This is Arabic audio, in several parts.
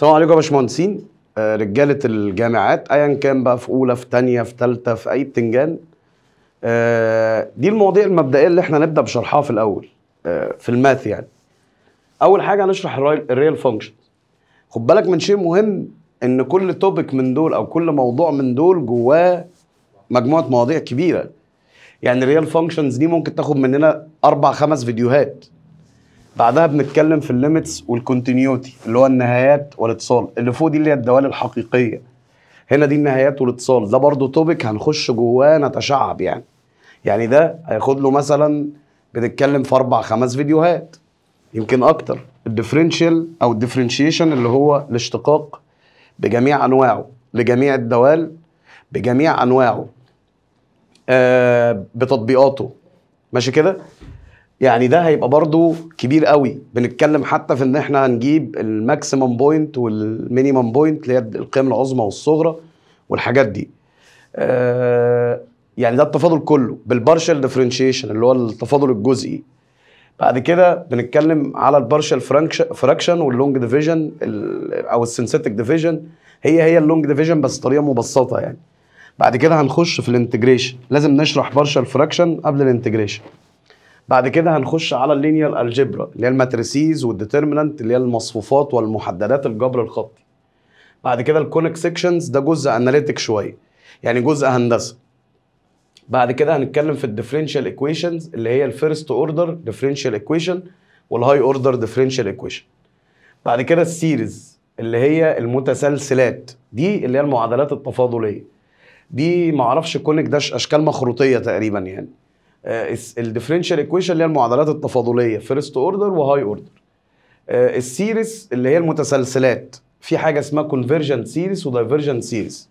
السلام عليكم يا باشمهندسين آه، رجاله الجامعات ايا كان بقى في اولى في ثانيه في ثالثه في اي بتنجان آه، دي المواضيع المبدئيه اللي احنا نبدا بشرحها في الاول آه، في الماث يعني اول حاجه هنشرح الريال فانكشن خد بالك من شيء مهم ان كل توبيك من دول او كل موضوع من دول جواه مجموعه مواضيع كبيره يعني الريال فانكشنز دي ممكن تاخد مننا اربع خمس فيديوهات بعدها بنتكلم في الليميتس والكونتينيوتي اللي هو النهايات والاتصال اللي فوق دي اللي هي الدوال الحقيقيه هنا دي النهايات والاتصال ده برضو توبيك هنخش جواه نتشعب يعني يعني ده هياخد له مثلا بنتكلم في اربع خمس فيديوهات يمكن اكتر الديفرنشال او الديفرنشيشن اللي هو الاشتقاق بجميع انواعه لجميع الدوال بجميع انواعه آه بتطبيقاته ماشي كده يعني ده هيبقى برضو كبير قوي بنتكلم حتى في ان احنا هنجيب الماكسيمم بوينت والمينيمم بوينت اللي هي القيم العظمى والصغرى والحاجات دي آه، يعني ده التفاضل كله بالبارشال ديفرنشيشن اللي هو التفاضل الجزئي بعد كده بنتكلم على البارشال فراكشن واللونج ديفيجن او السنسيتك ديفيجن هي هي اللونج ديفيجن بس طريقه مبسطه يعني بعد كده هنخش في الانتجريشن لازم نشرح بارشال فراكشن قبل الانتجريشن بعد كده هنخش على اللينير الجبرا اللي هي الماتريسيز والديترمينانت اللي هي المصفوفات والمحددات الجبر الخطي بعد كده الكونيك سيكشنز ده جزء اناليتيك شويه يعني جزء هندسه بعد كده هنتكلم في الديفرنشال ايكويشنز اللي هي الفيرست اوردر ديفرنشال ايكويشن والهاي اوردر ديفرنشال ايكويشن بعد كده السيريز اللي هي المتسلسلات دي اللي هي المعادلات التفاضليه دي معرفش كونك ده اشكال مخروطيه تقريبا يعني آه، الديفرنشال ايكويشن اللي هي المعادلات التفاضليه فيرست اوردر وهاي اوردر السيريس اللي هي المتسلسلات في حاجه اسمها كونفرجنت سيريس ودايفرجنت سيريس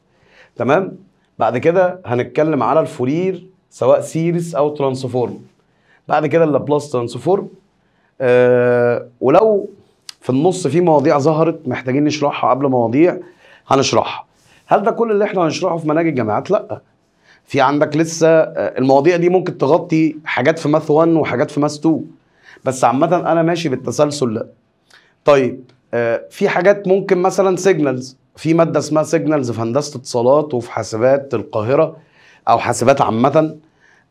تمام بعد كده هنتكلم على الفورير سواء سيريس او ترانسفورم بعد كده اللابلاس ترانسفورم أه ولو في النص في مواضيع ظهرت محتاجين نشرحها قبل مواضيع هنشرحها هل ده كل اللي احنا هنشرحه في مناهج الجامعات لا في عندك لسه آه، المواضيع دي ممكن تغطي حاجات في ماث 1 وحاجات في ماث 2 بس عامه انا ماشي بالتسلسل ده طيب آه، في حاجات ممكن مثلا سيجنالز في ماده اسمها سيجنالز في هندسه اتصالات وفي حاسبات القاهره او حاسبات عامه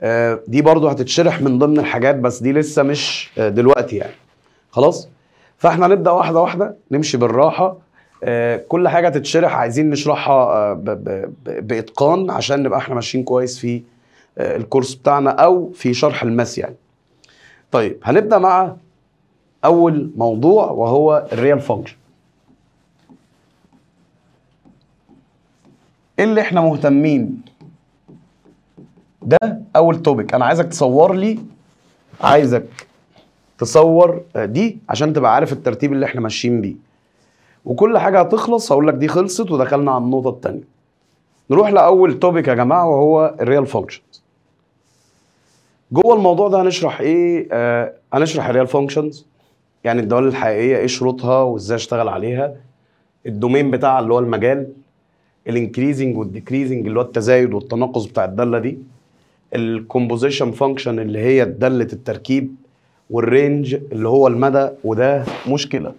آه، دي برضو هتتشرح من ضمن الحاجات بس دي لسه مش دلوقتي يعني خلاص فاحنا نبدا واحده واحده نمشي بالراحه آه، كل حاجه تتشرح عايزين نشرحها آه، باتقان عشان نبقى احنا ماشيين كويس في آه، الكورس بتاعنا او في شرح الماس يعني طيب هنبدا مع اول موضوع وهو الريال فانكشن إيه اللي احنا مهتمين ده اول توبيك انا عايزك تصور لي عايزك تصور دي عشان تبقى عارف الترتيب اللي احنا ماشيين بيه وكل حاجه هتخلص هقول لك دي خلصت ودخلنا على النقطه الثانيه نروح لاول توبيك يا جماعه وهو الريال فانكشنز جوه الموضوع ده هنشرح ايه آه هنشرح الريال فانكشنز يعني الدوال الحقيقيه ايه شروطها وازاي اشتغل عليها الدومين بتاع اللي هو المجال الانكريزنج والديكريزنج اللي هو التزايد والتناقص بتاع الداله دي الكومبوزيشن فانكشن اللي هي داله التركيب والرينج اللي هو المدى وده مشكله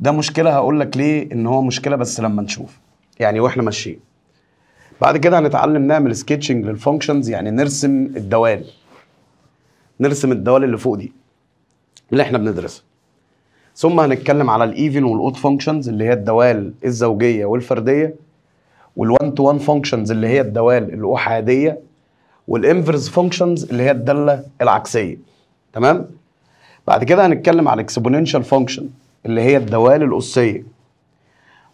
ده مشكله هقول لك ليه ان هو مشكله بس لما نشوف يعني واحنا ماشيين بعد كده هنتعلم نعمل سكتشنج للفانكشنز يعني نرسم الدوال نرسم الدوال اللي فوق دي اللي احنا بندرسها ثم هنتكلم على الايفن والاود فانكشنز اللي هي الدوال الزوجيه والفرديه والوان تو وان فانكشنز اللي هي الدوال الاحاديه والانفرس فانكشنز اللي هي الداله العكسيه تمام بعد كده هنتكلم على الاكسبوننشال فانكشن اللي هي الدوال الأسية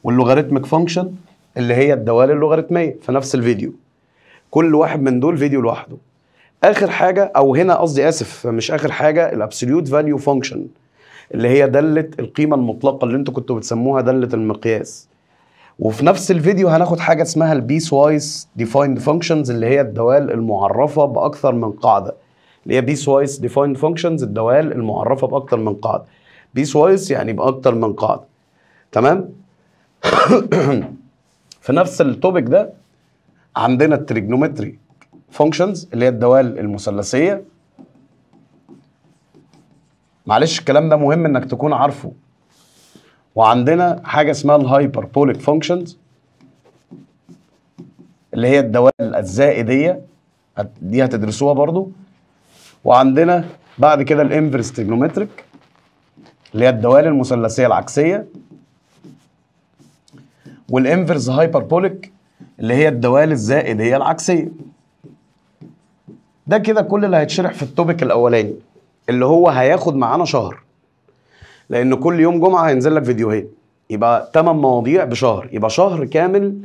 واللوغاريتمك فانكشن اللي هي الدوال اللوغاريتمية في نفس الفيديو كل واحد من دول فيديو لوحده آخر حاجة أو هنا قصدي آسف مش آخر حاجة الأبسوليوت فاليو فانكشن اللي هي دالة القيمة المطلقة اللي انتوا كنتوا بتسموها دالة المقياس وفي نفس الفيديو هناخد حاجة اسمها البيس وايز ديفايند فانكشنز اللي هي الدوال المعرفة بأكثر من قاعدة اللي هي بيس وايز ديفايند فانكشنز الدوال المعرفة بأكثر من قاعدة بيس وايز يعني باكتر من قاعده تمام في نفس التوبيك ده عندنا التريجنومتري فانكشنز اللي هي الدوال المثلثيه معلش الكلام ده مهم انك تكون عارفه وعندنا حاجه اسمها الهايبربوليك فانكشنز اللي هي الدوال الزائديه دي هتدرسوها برضو وعندنا بعد كده الانفرس تريجنومتريك اللي هي الدوال المثلثيه العكسيه والانفرس هايبربوليك اللي هي الدوال الزائديه العكسيه ده كده كل اللي هيتشرح في التوبيك الاولاني اللي هو هياخد معانا شهر لان كل يوم جمعه هينزل لك فيديوهين يبقى 8 مواضيع بشهر يبقى شهر كامل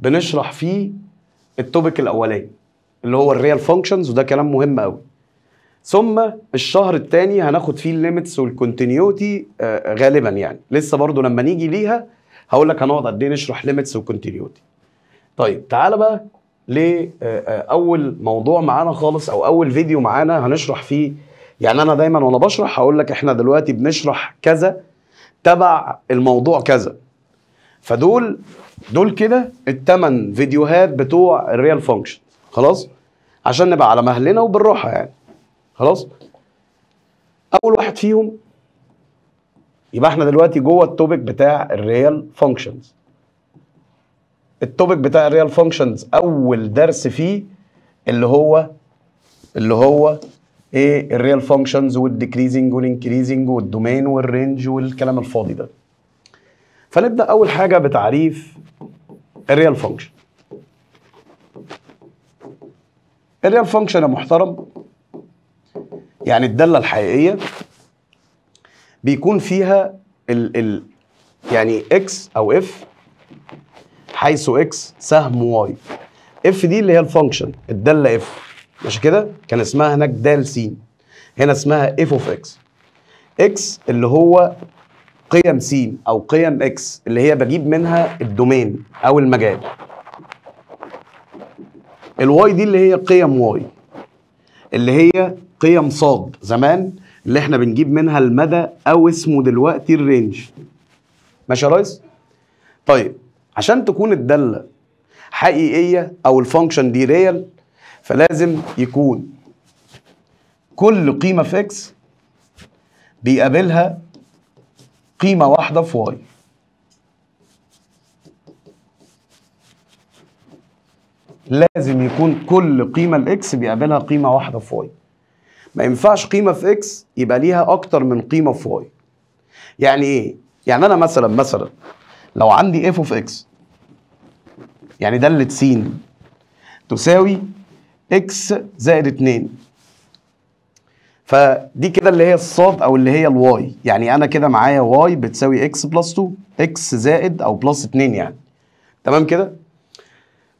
بنشرح فيه التوبيك الاولاني اللي هو الريال فانكشنز وده كلام مهم قوي ثم الشهر الثاني هناخد فيه الليميتس والكونتينيوتي آه،, آه غالبا يعني لسه برضو لما نيجي ليها هقول لك هنقعد قد ايه نشرح ليميتس وكونتينيوتي طيب تعالى بقى لاول آه، آه، موضوع معانا خالص او اول فيديو معانا هنشرح فيه يعني انا دايما وانا بشرح هقول لك احنا دلوقتي بنشرح كذا تبع الموضوع كذا فدول دول كده الثمان فيديوهات بتوع الريال فانكشن خلاص عشان نبقى على مهلنا وبالراحه يعني خلاص اول واحد فيهم يبقى احنا دلوقتي جوه التوبيك بتاع الريال فانكشنز التوبيك بتاع الريال فانكشنز اول درس فيه اللي هو اللي هو ايه الريال فانكشنز والديكريزنج والانكريزنج والدومين والرينج والكلام الفاضي ده فنبدا اول حاجه بتعريف الريال فانكشن الريال فانكشن يا محترم يعني الداله الحقيقيه بيكون فيها ال ال يعني اكس او اف حيث اكس سهم واي اف دي اللي هي الفانكشن الداله اف مش كده كان اسمها هناك دال س هنا اسمها اف اوف اكس اكس اللي هو قيم س او قيم اكس اللي هي بجيب منها الدومين او المجال الواي دي اللي هي قيم واي اللي هي قيم صاد زمان اللي احنا بنجيب منها المدى او اسمه دلوقتي الرينج ماشي يا ريس طيب عشان تكون الداله حقيقيه او الفانكشن دي ريال فلازم يكون كل قيمه في اكس بيقابلها قيمه واحده في واي لازم يكون كل قيمه الاكس بيقابلها قيمه واحده في واي ما ينفعش قيمه في اكس يبقى ليها اكتر من قيمه في واي يعني ايه يعني انا مثلا مثلا لو عندي اف اوف اكس يعني داله س تساوي اكس زائد 2 فدي كده اللي هي الصاد او اللي هي الواي يعني انا كده معايا واي بتساوي اكس بلس 2 اكس زائد او بلس 2 يعني تمام كده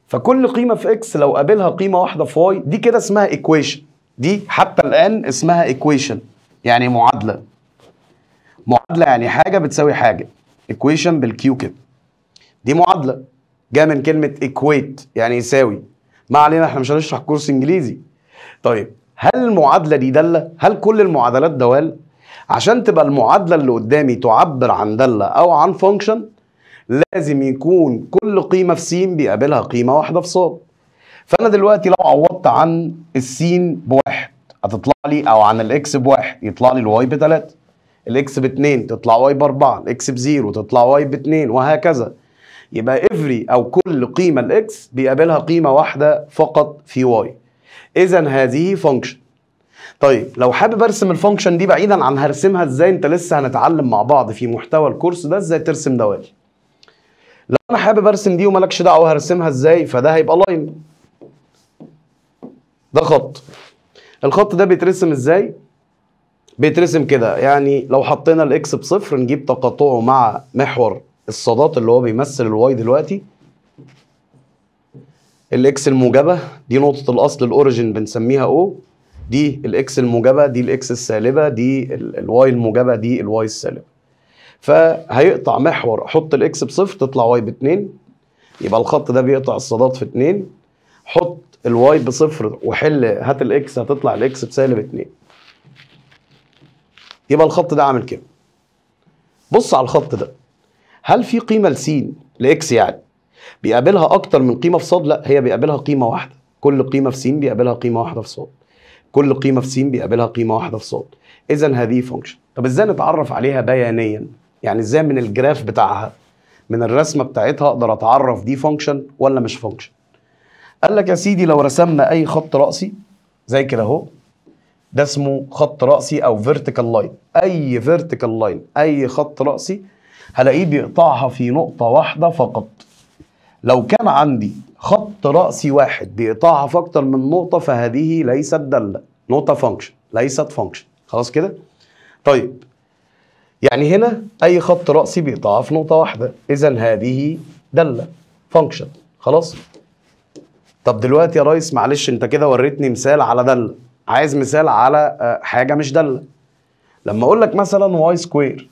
فكل قيمه في اكس لو قابلها قيمه واحده في واي دي كده اسمها ايكويشن دي حتى الآن اسمها ايكويشن يعني معادلة معادلة يعني حاجة بتساوي حاجة ايكويشن بالكيو كده دي معادلة جاء من كلمة equate يعني يساوي ما علينا احنا مش هنشرح كورس انجليزي طيب هل المعادلة دي دالة؟ هل كل المعادلات دوال؟ عشان تبقى المعادلة اللي قدامي تعبر عن دالة أو عن فانكشن لازم يكون كل قيمة في س بيقابلها قيمة واحدة في ص فانا دلوقتي لو عوضت عن السين بواحد هتطلع لي او عن الاكس بواحد يطلع لي الواي بثلاثه الاكس باتنين تطلع واي باربعه الاكس بزيرو تطلع واي باتنين وهكذا يبقى افري او كل قيمه الاكس بيقابلها قيمه واحده فقط في واي اذا هذه فانكشن طيب لو حابب ارسم الفانكشن دي بعيدا عن هرسمها ازاي انت لسه هنتعلم مع بعض في محتوى الكورس ده ازاي ترسم دوالي لو انا حابب ارسم دي وملكش دعوه هرسمها ازاي فده هيبقى لاين ده خط الخط ده بيترسم ازاي بيترسم كده يعني لو حطينا الاكس بصفر نجيب تقاطعه مع محور الصادات اللي هو بيمثل الواي دلوقتي الاكس الموجبه دي نقطه الاصل الاوريجن بنسميها او دي الاكس الموجبه دي الاكس السالبه دي الواي الموجبه دي الواي السالبه فهيقطع محور احط الاكس بصفر تطلع واي باتنين يبقى الخط ده بيقطع الصادات في اتنين الواي بصفر وحل هات الاكس هتطلع الاكس بسالب 2 يبقى الخط ده عامل كده بص على الخط ده هل في قيمه لسين لاكس يعني بيقابلها اكتر من قيمه في صاد لا هي بيقابلها قيمه واحده كل قيمه في سين بيقابلها قيمه واحده في صاد كل قيمه في سين بيقابلها قيمه واحده في صاد اذا هذه فانكشن طب ازاي نتعرف عليها بيانيا يعني ازاي من الجراف بتاعها من الرسمه بتاعتها اقدر اتعرف دي فانكشن ولا مش فانكشن قال لك يا سيدي لو رسمنا اي خط راسي زي كده اهو ده اسمه خط راسي او فيرتيكال لاين اي فيرتيكال لاين اي خط راسي هلاقيه بيقطعها في نقطه واحده فقط لو كان عندي خط راسي واحد بيقطعها في اكتر من نقطه فهذه ليست داله نقطه فانكشن ليست فانكشن خلاص كده طيب يعني هنا اي خط راسي بيقطعها في نقطه واحده اذا هذه داله فانكشن خلاص طب دلوقتي يا ريس معلش انت كده وريتني مثال على داله عايز مثال على آه، حاجه مش داله لما اقول لك مثلا واي سكوير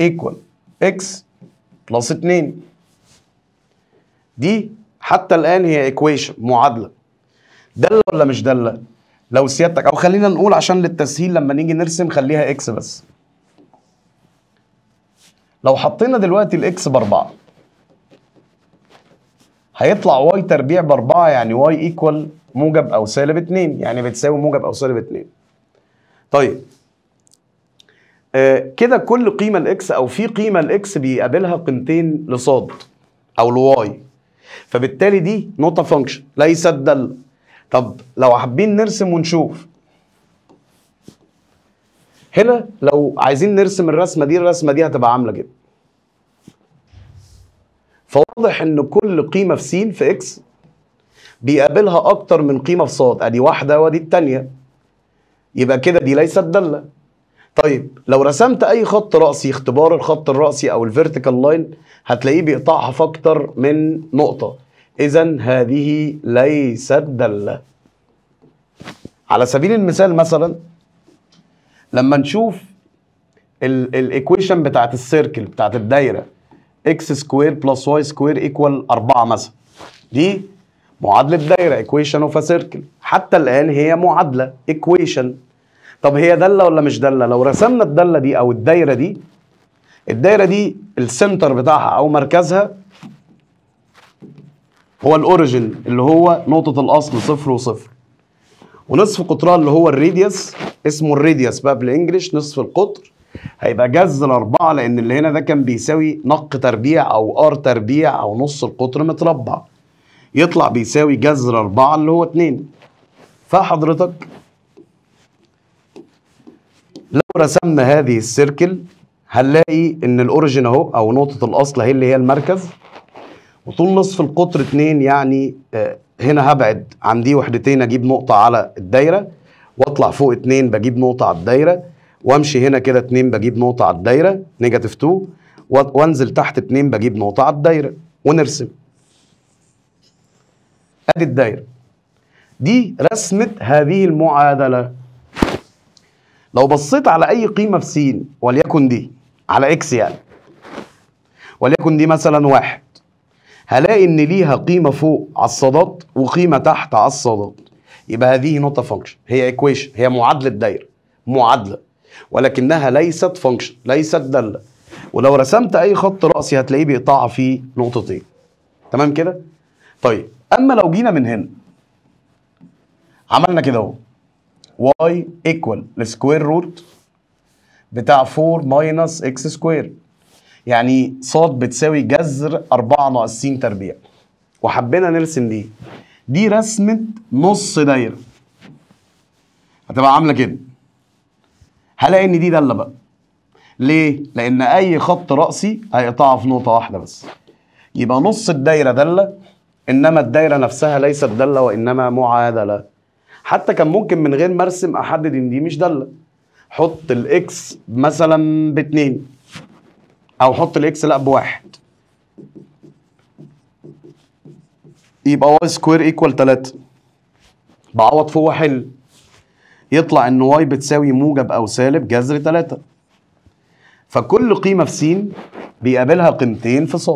ايكوال اكس بلس 2 دي حتى الان هي ايكويشن معادله داله ولا مش داله لو سيادتك او خلينا نقول عشان للتسهيل لما نيجي نرسم خليها اكس بس لو حطينا دلوقتي الاكس باربعه هيطلع واي تربيع باربعه يعني واي ايكوال موجب او سالب 2 يعني بتساوي موجب او سالب 2 طيب آه كده كل قيمه الاكس او في قيمه الاكس بيقابلها قيمتين لصاد او لواي فبالتالي دي نوتة فانكشن ليست دالة طب لو حابين نرسم ونشوف هنا لو عايزين نرسم الرسمه دي الرسمه دي هتبقى عامله كده واضح ان كل قيمه في س في اكس بيقابلها اكتر من قيمه في ص ادي واحده وادي الثانيه يبقى كده دي ليست داله طيب لو رسمت اي خط راسي اختبار الخط الراسي او الفيرتيكال لاين هتلاقيه بيقطعها في اكتر من نقطه اذا هذه ليست داله على سبيل المثال مثلا لما نشوف الايكويشن بتاعت السيركل بتاعت الدايره اكس سكوير بلس واي سكوير ايكوال 4 مثلا دي معادله دايره ايكويشن اوف سيركل حتى الان هي معادله ايكويشن طب هي داله ولا مش داله لو رسمنا الداله دي او الدايره دي الدايره دي السنتر بتاعها او مركزها هو الاوريجن اللي هو نقطه الاصل صفر وصفر ونصف قطرها اللي هو الريديوس اسمه الريديوس بقى بالانجلش نصف القطر هيبقى جز الأربعة لأن اللي هنا ده كان بيساوي نق تربيع أو ار تربيع أو نص القطر متربع يطلع بيساوي جذر الأربعة اللي هو اتنين فحضرتك لو رسمنا هذه السيركل هنلاقي ان الأوريجين اهو او نقطه الاصل اهي اللي هي المركز وطول نصف القطر اتنين يعني آه، هنا هبعد عن دي وحدتين اجيب نقطه على الدايره واطلع فوق اتنين بجيب نقطه على الدايره وامشي هنا كده 2 بجيب نقطه على الدايره نيجاتيف 2 وانزل تحت 2 بجيب نقطه على الدايره ونرسم ادي الدايره دي رسمه هذه المعادله لو بصيت على اي قيمه في س وليكن دي على اكس يعني وليكن دي مثلا واحد هلاقي ان ليها قيمه فوق على الصادات وقيمه تحت على الصادات يبقى هذه نقطه فانكشن هي ايكويشن هي معادله دايره معادله ولكنها ليست فانكشن ليست داله ولو رسمت اي خط راسي هتلاقيه بيقطع في نقطتين تمام كده طيب اما لو جينا من هنا عملنا كده اهو y equal السكوير روت بتاع 4 ماينس اكس سكوير يعني ص بتساوي جذر 4 ناقص س تربيع وحبينا نرسم دي دي رسمه نص دايره هتبقى عامله كده هلاقي ان دي داله بقى ليه لان اي خط راسي هيقطعها في نقطه واحده بس يبقى نص الدايره داله انما الدايره نفسها ليست داله وانما معادله حتى كان ممكن من غير ما ارسم احدد ان دي مش داله حط الاكس مثلا باتنين او حط الاكس لا بواحد يبقى واي سكوير ايكوال 3 بعوض فوق حل يطلع ان واي بتساوي موجب او سالب جذر 3 فكل قيمه في س بيقابلها قيمتين في ص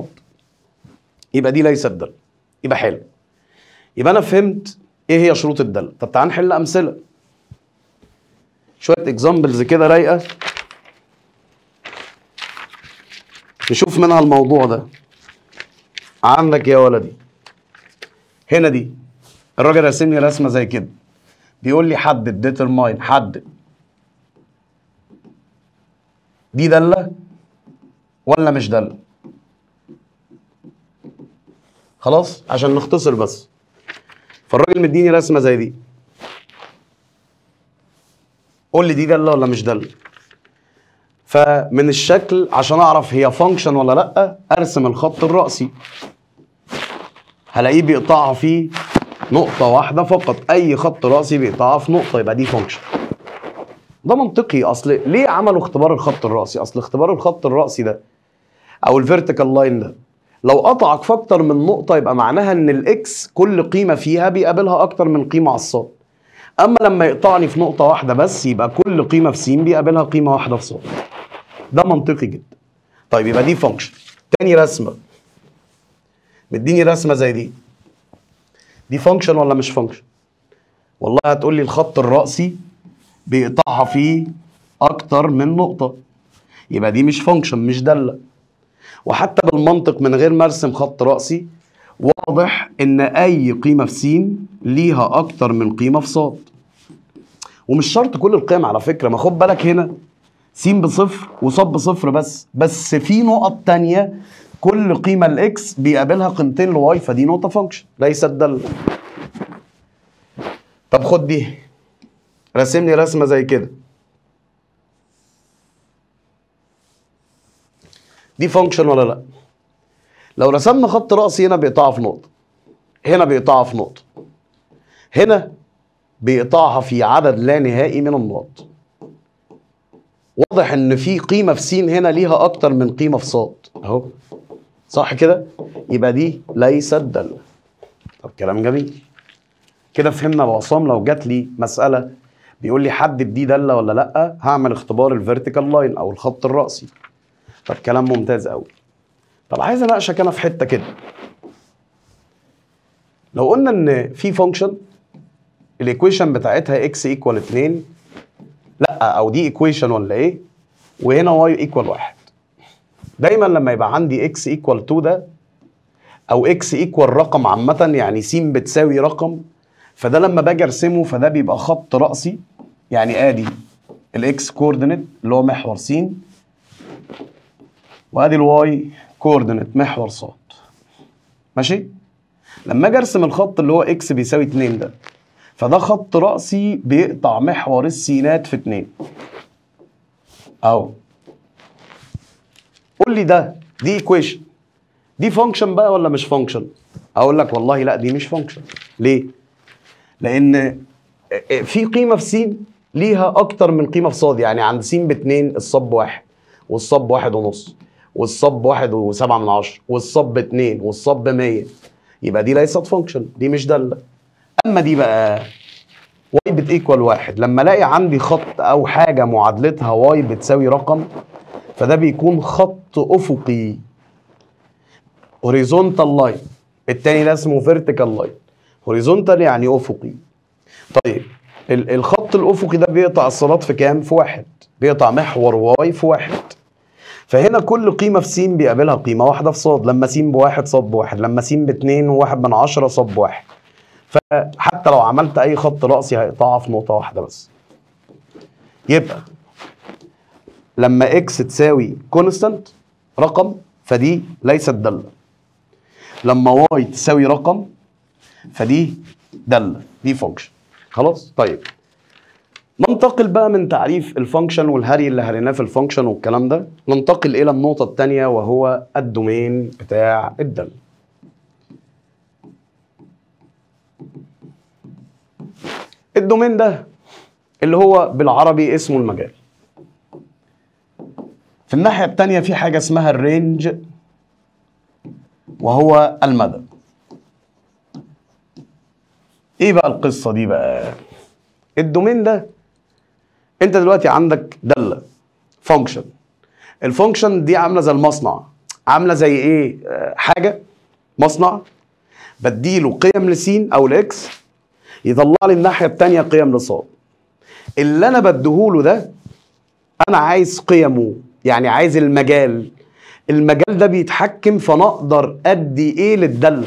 يبقى دي ليست دل يبقى حلو يبقى انا فهمت ايه هي شروط الدل طب تعال نحل امثله شويه اكزامبلز كده رايقه نشوف منها الموضوع ده عندك يا ولدي هنا دي الراجل راسمني رسمه زي كده بيقول لي حدد ديترماين حدد دي داله ولا مش داله خلاص عشان نختصر بس فالراجل مديني رسمه زي دي قول لي دي داله ولا مش داله فمن الشكل عشان اعرف هي فانكشن ولا لا ارسم الخط الراسي هلاقيه بيقطعها فيه نقطة واحدة فقط أي خط رأسي بيقطعها في نقطة يبقى دي فانكشن ده منطقي أصل ليه عملوا اختبار الخط الرأسي؟ أصل اختبار الخط الرأسي ده أو الفيرتيكال لاين ده لو قطعك في أكتر من نقطة يبقى معناها إن الإكس كل قيمة فيها بيقابلها أكتر من قيمة على الصاد أما لما يقطعني في نقطة واحدة بس يبقى كل قيمة في س بيقابلها قيمة واحدة في صاد ده منطقي جدا طيب يبقى دي فانكشن تاني رسمة مديني رسمة زي دي دي فانكشن ولا مش فانكشن والله هتقول لي الخط الرأسي بيقطعها فيه أكتر من نقطة يبقى دي مش فانكشن مش دالة وحتى بالمنطق من غير ما ارسم خط رأسي واضح إن أي قيمة في س ليها أكتر من قيمة في ص ومش شرط كل القيم على فكرة ما خد بالك هنا س بصفر وص بصفر بس بس في نقط تانية كل قيمه الاكس بيقابلها قيمتين لواي فدي نقطه فانكشن ليست داله طب خد دي رسم لي رسمه زي كده دي فانكشن ولا لا لو رسمنا خط راسي هنا بيقطعها في نقطه هنا بيقطعها في نقطه هنا بيقطعها في عدد لا نهائي من النقط واضح ان في قيمه في س هنا ليها اكتر من قيمه في ص اهو صح كده يبقى دي ليست داله طب كلام جميل كده فهمنا لو عصام لو جات لي مساله بيقول لي حدد دي داله ولا لا هعمل اختبار الفيرتيكال لاين او الخط الراسي طب كلام ممتاز قوي طب عايز اناقشك انا في حته كده لو قلنا ان في فانكشن الايكويشن بتاعتها اكس ايكوال 2 لا او دي ايكويشن ولا ايه وهنا واي ايكوال 1 دايما لما يبقى عندي اكس ايكوال 2 ده او اكس ايكوال رقم عامه يعني س بتساوي رقم فده لما باجي ارسمه فده بيبقى خط راسي يعني ادي الاكس كوردينيت اللي هو محور س وادي الواي كوردينيت محور ص ماشي لما اجي ارسم الخط اللي هو اكس بيساوي 2 ده فده خط راسي بيقطع محور السينات في 2 اهو قول لي ده دي ايكويشن دي فانكشن بقى ولا مش فانكشن اقول لك والله لا دي مش فانكشن ليه لان آه، آه، في قيمه في س ليها اكتر من قيمه في صاد يعني عند س باتنين الصب واحد والصب واحد ونص والصب واحد وسبعة من عشرة والصب اتنين والصب مية يبقى دي ليست فانكشن دي مش دالة اما دي بقى واي بتيكوال واحد لما الاقي عندي خط او حاجة معادلتها واي بتساوي رقم فده بيكون خط افقي هوريزونتال لاين التاني ده اسمه فيرتيكال لاين هوريزونتال يعني افقي طيب الخط الافقي ده بيقطع الصلاه في كام في واحد بيقطع محور واي في واحد فهنا كل قيمة في س بيقابلها قيمة واحدة في صاد لما س بواحد صاد بواحد لما س باتنين وواحد من عشرة صاد بواحد فحتى لو عملت أي خط رأسي هيقطعها في نقطة واحدة بس يبقى لما اكس تساوي كونستانت رقم فدي ليست داله لما واي تساوي رقم فدي داله دي فانكشن خلاص طيب ننتقل بقى من تعريف الفانكشن والهري اللي هريناه في الفانكشن والكلام ده ننتقل الى النقطه الثانيه وهو الدومين بتاع الداله الدومين ده اللي هو بالعربي اسمه المجال في الناحية التانية في حاجة اسمها الرينج وهو المدى ايه بقى القصة دي بقى الدومين ده انت دلوقتي عندك دالة فانكشن الفانكشن دي عاملة زي المصنع عاملة زي ايه حاجة مصنع بديله قيم لسين او لاكس يطلع لي الناحية التانية قيم لصاد اللي انا بديهوله ده انا عايز قيمه يعني عايز المجال المجال ده بيتحكم فنقدر ادي ايه للداله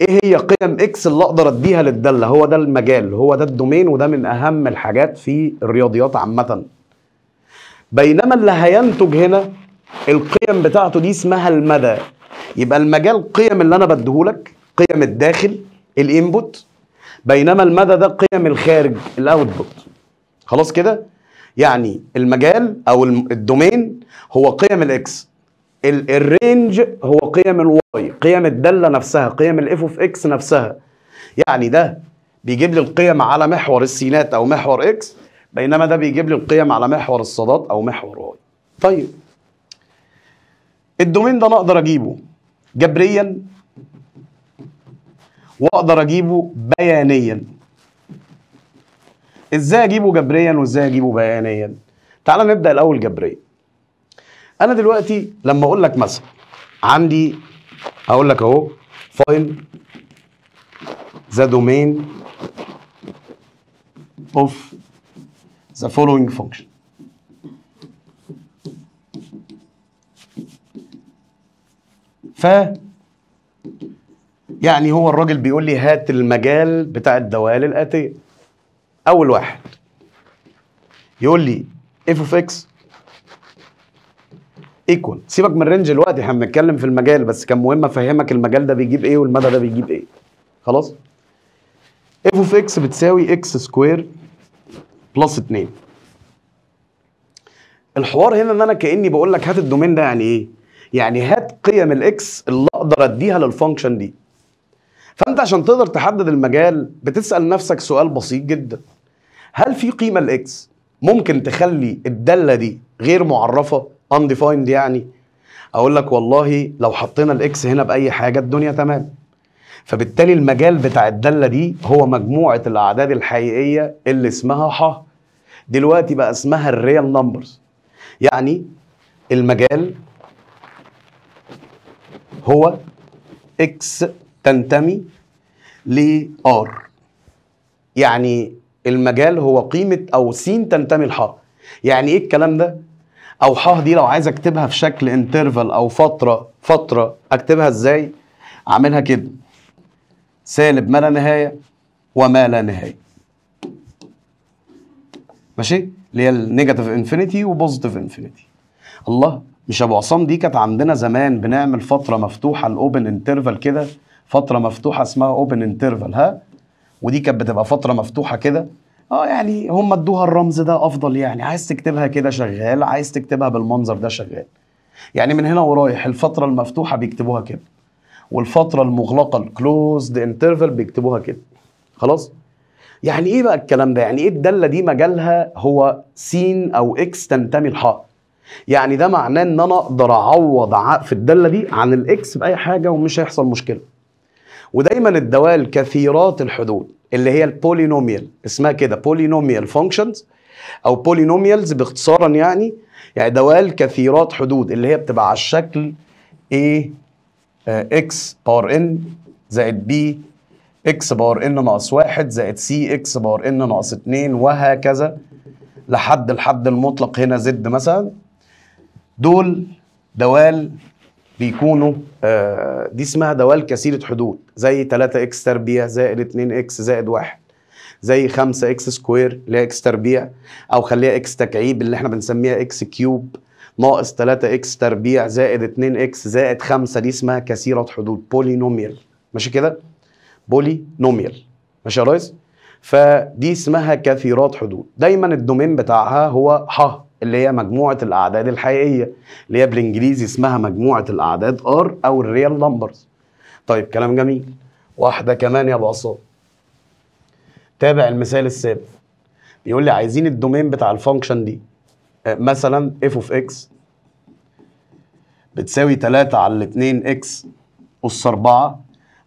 ايه هي قيم اكس اللي اقدر اديها للداله هو ده المجال هو ده الدومين وده من اهم الحاجات في الرياضيات عامه بينما اللي هينتج هنا القيم بتاعته دي اسمها المدى يبقى المجال قيم اللي انا بديهولك قيم الداخل الانبوت بينما المدى ده قيم الخارج الاوتبوت خلاص كده يعني المجال او الدومين هو قيم الاكس الرينج هو قيم الواي قيم الداله نفسها قيم الاف اوف اكس نفسها يعني ده بيجيب لي القيم على محور السينات او محور اكس بينما ده بيجيب لي القيم على محور الصادات او محور واي طيب الدومين ده انا اقدر اجيبه جبريا واقدر اجيبه بيانيا ازاي اجيبه جبريا وازاي اجيبه بيانيا تعال نبدا الاول جبريا انا دلوقتي لما اقول لك مثلا عندي اقول لك اهو فاين ذا دومين اوف ذا following function ف يعني هو الراجل بيقول لي هات المجال بتاع الدوال الآتية اول واحد يقول لي اف اوف اكس ايكوال سيبك من الرينج الوقت احنا بنتكلم في المجال بس كان مهم افهمك المجال ده بيجيب ايه والمدى ده بيجيب ايه خلاص اف اوف اكس بتساوي اكس سكوير بلس 2 الحوار هنا ان انا كاني بقول لك هات الدومين ده يعني ايه يعني هات قيم الاكس اللي اقدر اديها للفانكشن دي فانت عشان تقدر تحدد المجال بتسال نفسك سؤال بسيط جدا هل في قيمه لاكس ممكن تخلي الداله دي غير معرفه undefined يعني اقول لك والله لو حطينا الاكس هنا باي حاجه الدنيا تمام فبالتالي المجال بتاع الداله دي هو مجموعه الاعداد الحقيقيه اللي اسمها ح دلوقتي بقى اسمها الريال نمبرز يعني المجال هو اكس تنتمي لار يعني المجال هو قيمه او س تنتمي لح يعني ايه الكلام ده او ح دي لو عايز اكتبها في شكل انترفال او فتره فتره اكتبها ازاي اعملها كده سالب ما لا نهايه وما لا نهايه ماشي اللي هي النيجاتيف انفينيتي وبوزيتيف انفينيتي الله مش ابو عصام دي كانت عندنا زمان بنعمل فتره مفتوحه الاوبن انترفال كده فتره مفتوحه اسمها اوبن انترفال ها ودي كانت بتبقى فتره مفتوحه كده اه يعني هم ادوها الرمز ده افضل يعني عايز تكتبها كده شغال عايز تكتبها بالمنظر ده شغال يعني من هنا ورايح الفتره المفتوحه بيكتبوها كده والفتره المغلقه الكلوزد انترفال بيكتبوها كده خلاص يعني ايه بقى الكلام ده يعني ايه الداله دي مجالها هو سين او اكس تنتمي لحق يعني ده معناه ان انا اقدر اعوض في الداله دي عن الاكس باي حاجه ومش هيحصل مشكله ودايما الدوال كثيرات الحدود اللي هي البولينوميال اسمها كده بولينوميال فانكشنز او بولينوميالز باختصارا يعني يعني دوال كثيرات حدود اللي هي بتبقى على الشكل ايه اكس باور ان زائد بي اكس باور ان ناقص واحد زائد سي اكس باور ان ناقص اتنين وهكذا لحد الحد المطلق هنا زد مثلا دول دوال بيكونوا آه، دي اسمها دوال كثيره حدود زي 3 اكس تربيع زائد 2 اكس زائد 1 زي 5 اكس سكوير اللي هي اكس تربيع او خليها اكس تكعيب اللي احنا بنسميها اكس كيوب ناقص 3 اكس تربيع زائد 2 اكس زائد 5 دي اسمها كثيره حدود بولينوميال ماشي كده بولينوميال ماشي يا ريس فدي اسمها كثيرات حدود دايما الدومين بتاعها هو ح اللي هي مجموعة الأعداد الحقيقية اللي هي بالإنجليزي اسمها مجموعة الأعداد R أو الريال نمبرز طيب كلام جميل واحدة كمان يا أبو عصام تابع المثال السابق بيقول لي عايزين الدومين بتاع الفانكشن دي آه، مثلا f of x بتساوي 3 على 2 x أس 4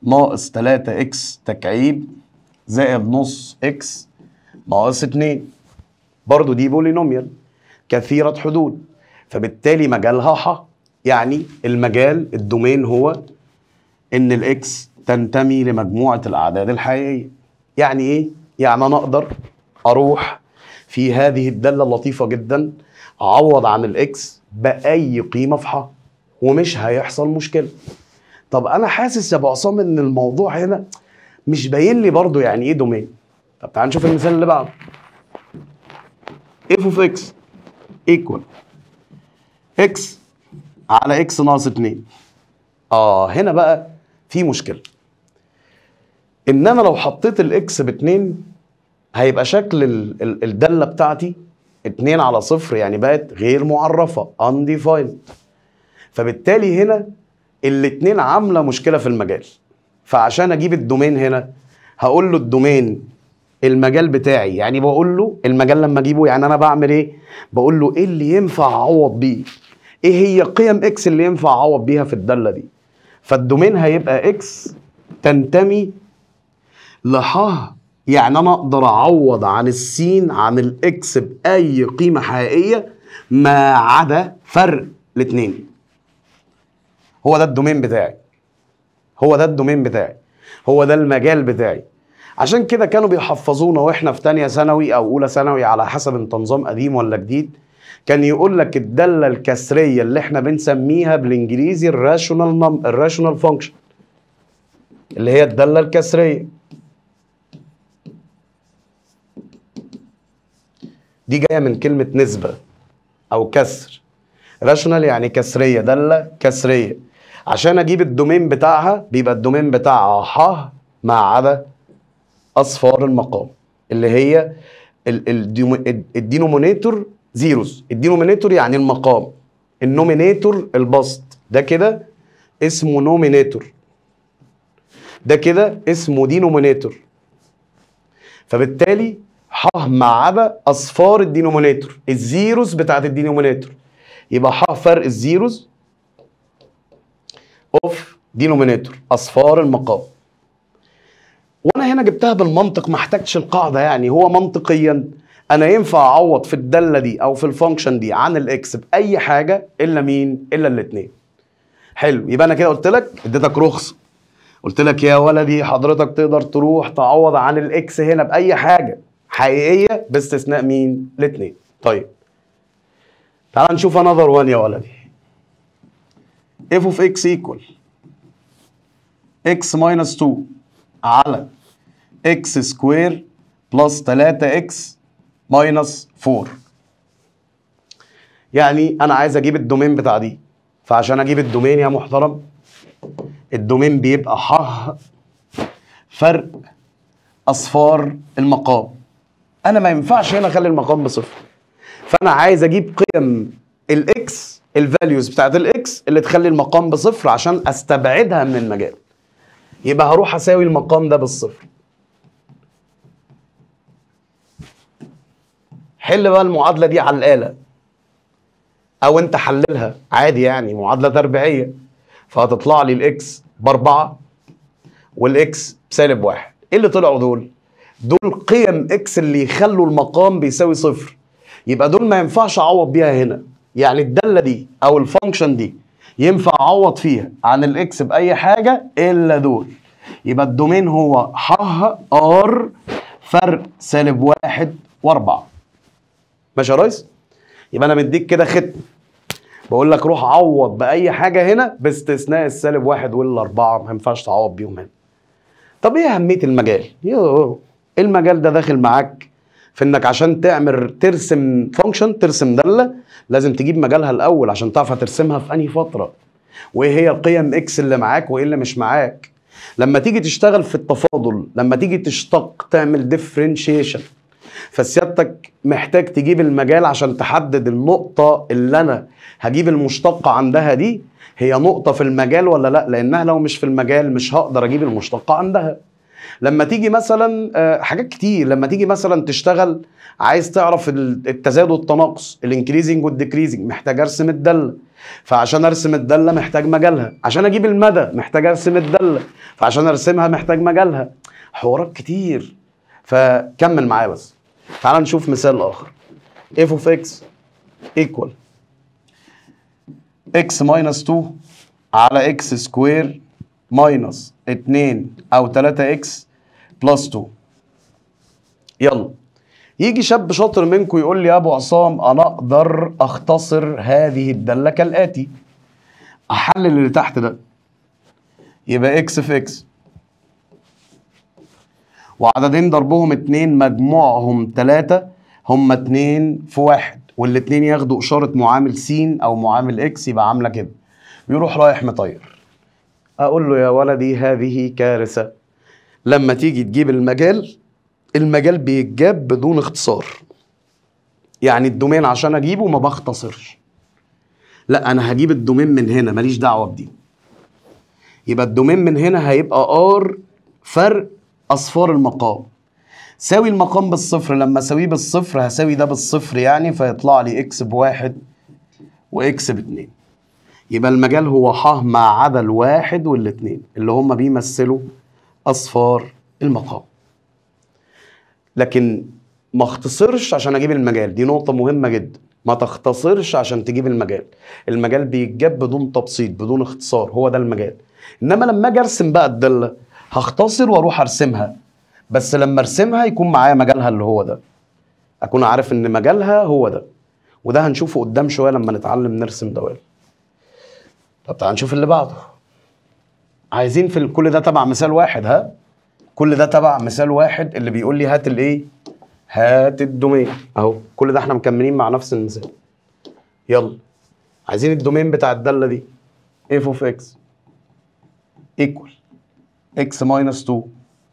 ناقص 3 x تكعيب زائد نص x ناقص 2 برضو دي بولينوميال كثيرة حدود فبالتالي مجالها ح يعني المجال الدومين هو ان الاكس تنتمي لمجموعة الاعداد الحقيقية يعني ايه؟ يعني انا اقدر اروح في هذه الدالة اللطيفة جدا اعوض عن الاكس باي قيمة في ح ومش هيحصل مشكلة طب انا حاسس يا ابو عصام ان الموضوع هنا مش باين لي برضو يعني ايه دومين طب تعال نشوف المثال اللي بعده اف اوف اكس ايكوال اكس على اكس ناقص 2 اه هنا بقى في مشكله ان انا لو حطيت الاكس ب 2 هيبقى شكل الداله بتاعتي 2 على صفر يعني بقت غير معرفه انديفايند فبالتالي هنا الاثنين عامله مشكله في المجال فعشان اجيب الدومين هنا هقول له الدومين المجال بتاعي يعني بقول له المجال لما اجيبه يعني انا بعمل ايه بقول له ايه اللي ينفع اعوض بيه ايه هي قيم اكس اللي ينفع اعوض بيها في الداله دي فالدومين هيبقى اكس تنتمي لح يعني انا اقدر اعوض عن السين عن الاكس باي قيمه حقيقيه ما عدا فرق الاثنين هو ده الدومين بتاعي هو ده الدومين بتاعي هو ده المجال بتاعي عشان كده كانوا بيحفظونا واحنا في تانية ثانوي او اولى ثانوي على حسب انت نظام قديم ولا جديد كان يقول لك الداله الكسريه اللي احنا بنسميها بالانجليزي الراشونال نم الراشونال فانكشن اللي هي الداله الكسريه دي جايه من كلمه نسبه او كسر راشونال يعني كسريه داله كسريه عشان اجيب الدومين بتاعها بيبقى الدومين بتاعها ح ما عدا اصفار المقام اللي هي الدينومينيتور زيروز الدينومينيتور يعني المقام النومينيتور البسط ده كده اسمه نومينيتور ده كده اسمه دينومينيتور فبالتالي ح مع عبا اصفار الدينومينيتور الزيروز بتاعت الدينومينيتور يبقى ح فرق الزيروز اوف دينومينيتور اصفار المقام انا جبتها بالمنطق ما احتاجتش القاعده يعني هو منطقيا انا ينفع اعوض في الداله دي او في الفانكشن دي عن الاكس باي حاجه الا مين الا الاثنين حلو يبقى انا كده قلت لك اديتك رخصه قلت لك يا ولدي حضرتك تقدر تروح تعوض عن الاكس هنا باي حاجه حقيقيه باستثناء مين الاثنين طيب تعال نشوف انذر 1 يا ولدي اف اوف اكس ايكوال اكس ماينس 2 على اكس سكوير بلس 3 اكس ماينس 4 يعني انا عايز اجيب الدومين بتاع دي فعشان اجيب الدومين يا محترم الدومين بيبقى ح فرق اصفار المقام انا ما ينفعش هنا اخلي المقام بصفر فانا عايز اجيب قيم الاكس الفاليوز بتاعت الاكس اللي تخلي المقام بصفر عشان استبعدها من المجال يبقى هروح اساوي المقام ده بالصفر حل بقى المعادله دي على الاله او انت حللها عادي يعني معادله تربيعيه فهتطلع لي الاكس باربعه والاكس بسالب واحد ايه اللي طلعوا دول؟ دول قيم اكس اللي يخلوا المقام بيساوي صفر يبقى دول ما ينفعش اعوض بيها هنا يعني الداله دي او الفانكشن دي ينفع اعوض فيها عن الاكس باي حاجه الا دول يبقى الدومين هو ح ار فرق سالب واحد واربعه ماشي يا ريس يبقى انا مديك كده ختم بقول لك روح عوض باي حاجه هنا باستثناء السالب واحد والاربعه ما ينفعش تعوض بيهم هنا طب ايه اهميه المجال يوه إيه المجال ده داخل معاك في انك عشان تعمل ترسم فانكشن ترسم داله لازم تجيب مجالها الاول عشان تعرف هترسمها في انهي فتره وايه هي القيم اكس اللي معاك وايه اللي مش معاك لما تيجي تشتغل في التفاضل لما تيجي تشتق تعمل ديفرنشيشن فسيادتك محتاج تجيب المجال عشان تحدد النقطة اللي أنا هجيب المشتقة عندها دي هي نقطة في المجال ولا لأ لأنها لو مش في المجال مش هقدر أجيب المشتقة عندها لما تيجي مثلا آه، حاجات كتير لما تيجي مثلا تشتغل عايز تعرف التزايد والتناقص الانكريزنج والديكريزنج محتاج ارسم الداله فعشان ارسم الداله محتاج مجالها عشان اجيب المدى محتاج ارسم الداله فعشان ارسمها محتاج مجالها حوارات كتير فكمل معايا بس تعال نشوف مثال اخر اف اوف اكس ايكوال اكس ماينس 2 على اكس سكوير ماينس 2 او 3 اكس بلس 2 يلا يجي شاب شاطر منكم يقول لي يا ابو عصام انا اقدر اختصر هذه الداله كالاتي احلل اللي تحت ده يبقى اكس في اكس وعددين ضربهم اتنين مجموعهم تلاتة هما اتنين في واحد والاتنين ياخدوا إشارة معامل س أو معامل إكس يبقى عاملة كده بيروح رايح مطير أقول له يا ولدي هذه كارثة لما تيجي تجيب المجال المجال بيتجاب بدون اختصار يعني الدومين عشان اجيبه ما بختصرش لا انا هجيب الدومين من هنا ماليش دعوه بدي يبقى الدومين من هنا هيبقى ار فرق أصفار المقام ساوي المقام بالصفر لما اساويه بالصفر هساوي ده بالصفر يعني فيطلع لي اكس بواحد واكس باتنين يبقى المجال هو ح ما عدا الواحد والاتنين اللي هما بيمثلوا اصفار المقام لكن ما اختصرش عشان اجيب المجال دي نقطه مهمه جدا ما تختصرش عشان تجيب المجال المجال بيتجاب بدون تبسيط بدون اختصار هو ده المجال انما لما اجي ارسم بقى الداله هختصر واروح ارسمها بس لما ارسمها يكون معايا مجالها اللي هو ده اكون عارف ان مجالها هو ده وده هنشوفه قدام شويه لما نتعلم نرسم دوال طب تعال نشوف اللي بعده عايزين في كل ده تبع مثال واحد ها كل ده تبع مثال واحد اللي بيقول لي هات الايه هات الدومين اهو كل ده احنا مكملين مع نفس المثال يلا عايزين الدومين بتاع الداله دي اف اوف اكس ايكوال اكس ماينس 2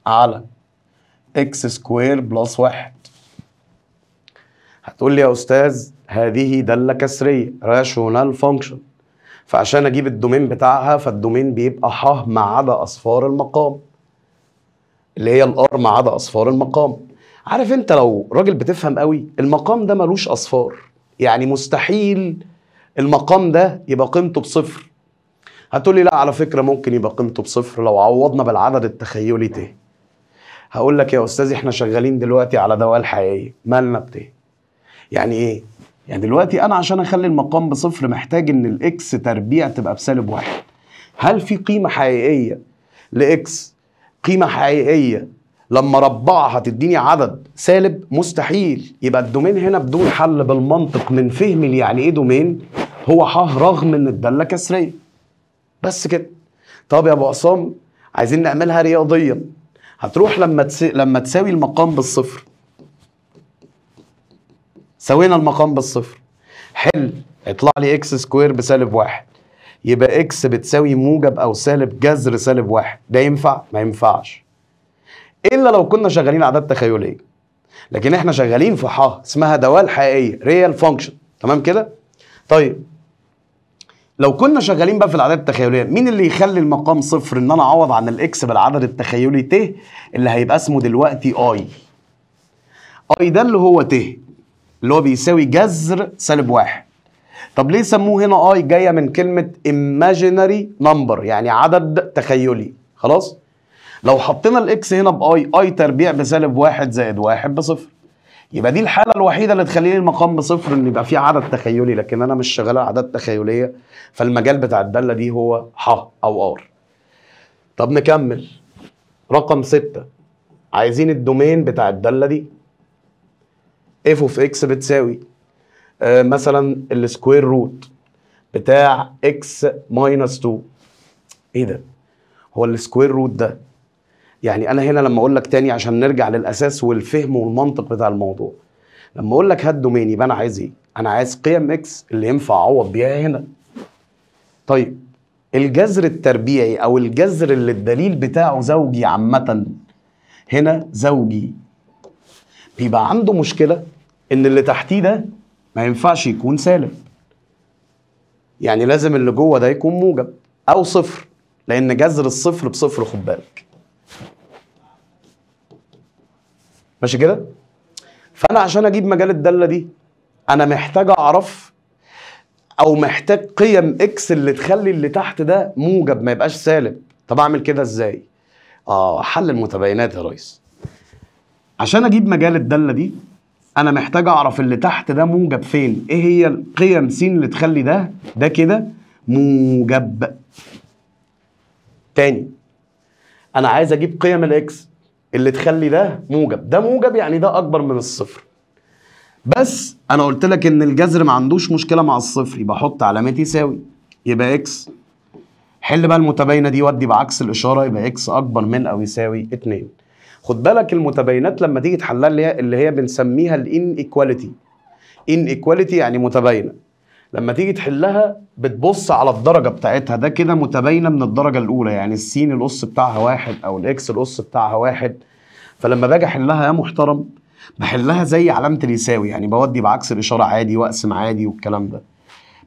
على اكس سكوير بلس 1 هتقول لي يا استاذ هذه داله كسريه راشونال فانكشن فعشان اجيب الدومين بتاعها فالدومين بيبقى ح ما عدا اصفار المقام اللي هي الار ما عدا اصفار المقام عارف انت لو راجل بتفهم قوي المقام ده ملوش اصفار يعني مستحيل المقام ده يبقى قيمته بصفر هتقولي لا على فكره ممكن يبقى قيمته بصفر لو عوضنا بالعدد التخيلي ت هقول لك يا استاذي احنا شغالين دلوقتي على دوال حقيقيه مالنا بت يعني ايه يعني دلوقتي انا عشان اخلي المقام بصفر محتاج ان الاكس تربيع تبقى بسالب واحد هل في قيمه حقيقيه لاكس قيمه حقيقيه لما ربعها هتديني عدد سالب مستحيل يبقى الدومين هنا بدون حل بالمنطق من فهم يعني ايه دومين هو ح رغم ان الداله كسريه بس كده طب يا ابو عصام عايزين نعملها رياضيا هتروح لما تس... لما تساوي المقام بالصفر سوينا المقام بالصفر حل اطلع لي اكس سكوير بسالب واحد يبقى اكس بتساوي موجب او سالب جذر سالب واحد ده ينفع ما ينفعش الا لو كنا شغالين اعداد تخيليه لكن احنا شغالين في ح اسمها دوال حقيقيه ريال فانكشن تمام كده طيب لو كنا شغالين بقى في العدد التخيليه مين اللي يخلي المقام صفر ان انا اعوض عن الاكس بالعدد التخيلي ت اللي هيبقى اسمه دلوقتي اي اي ده اللي هو ت اللي هو بيساوي جذر سالب واحد طب ليه سموه هنا اي جايه من كلمه imaginary number يعني عدد تخيلي خلاص لو حطينا الاكس هنا باي اي تربيع بسالب واحد زائد واحد بصفر يبقى دي الحاله الوحيده اللي تخليني المقام بصفر ان يبقى في عدد تخيلي لكن انا مش شغال اعداد تخيليه فالمجال بتاع الداله دي هو ح او ار طب نكمل رقم ستة عايزين الدومين بتاع الداله دي اف اوف اكس بتساوي آه مثلا السكوير روت بتاع اكس ماينس 2 ايه ده هو السكوير روت ده يعني انا هنا لما اقول لك تاني عشان نرجع للاساس والفهم والمنطق بتاع الموضوع لما اقول لك هات دومين يبقى انا عايز ايه انا عايز قيم اكس اللي ينفع اعوض بيها هنا طيب الجذر التربيعي او الجذر اللي الدليل بتاعه زوجي عامه هنا زوجي بيبقى عنده مشكله ان اللي تحتيه ده ما ينفعش يكون سالب يعني لازم اللي جوه ده يكون موجب او صفر لان جذر الصفر بصفر خد بالك ماشي كده فانا عشان اجيب مجال الداله دي انا محتاج اعرف او محتاج قيم اكس اللي تخلي اللي تحت ده موجب ما يبقاش سالب طب اعمل كده ازاي اه حل المتباينات يا ريس عشان اجيب مجال الداله دي انا محتاج اعرف اللي تحت ده موجب فين ايه هي القيم س اللي تخلي ده ده كده موجب تاني انا عايز اجيب قيم الاكس اللي تخلي ده موجب ده موجب يعني ده اكبر من الصفر بس انا قلت لك ان الجذر ما عندوش مشكله مع الصفر يبقى احط علامه يساوي يبقى اكس حل بقى المتباينه دي ودي بعكس الاشاره يبقى اكس اكبر من او يساوي 2 خد بالك المتباينات لما تيجي تحلها اللي هي اللي هي بنسميها الان ايكواليتي ان ايكواليتي يعني متباينه لما تيجي تحلها بتبص على الدرجه بتاعتها ده كده متباينه من الدرجه الاولى يعني السين الاس بتاعها واحد او الاكس الاس بتاعها واحد فلما باجي احلها يا محترم بحلها زي علامه اليساوي يعني بودي بعكس الاشاره عادي واقسم عادي والكلام ده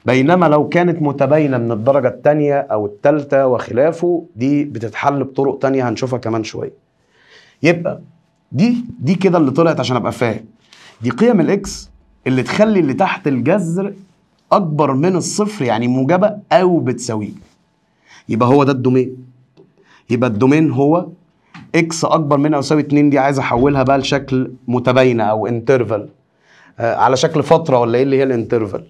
بينما لو كانت متباينه من الدرجه الثانيه او الثالثه وخلافه دي بتتحل بطرق ثانيه هنشوفها كمان شويه يبقى دي دي كده اللي طلعت عشان ابقى فاهم دي قيم الاكس اللي تخلي اللي تحت الجذر اكبر من الصفر يعني موجبه او بتساويه يبقى هو ده الدومين يبقى الدومين هو اكس اكبر من او يساوي 2 دي عايز احولها بقى لشكل متباينه او انترفال آه على شكل فتره ولا ايه اللي هي الانترفال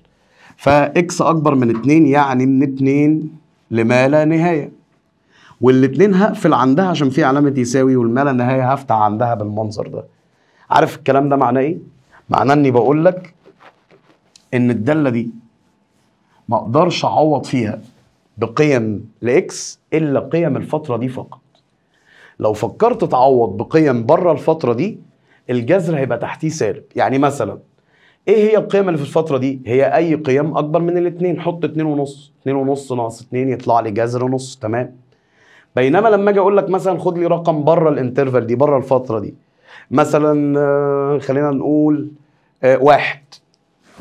فاكس اكبر من 2 يعني من 2 لما لا نهايه والاثنين هقفل عندها عشان في علامه يساوي والما لا نهايه هفتح عندها بالمنظر ده عارف الكلام ده معناه ايه معناه اني بقول لك ان الداله دي ما اقدرش اعوض فيها بقيم الاكس الا قيم الفتره دي فقط لو فكرت تعوض بقيم بره الفتره دي الجذر هيبقى تحتيه سالب يعني مثلا ايه هي القيم اللي في الفتره دي هي اي قيم اكبر من الاثنين حط اتنين ونص اتنين ونص ناقص اتنين يطلع لي جذر نص تمام بينما لما اجي اقول لك مثلا خد لي رقم بره الانترفال دي بره الفتره دي مثلا آه، خلينا نقول آه، واحد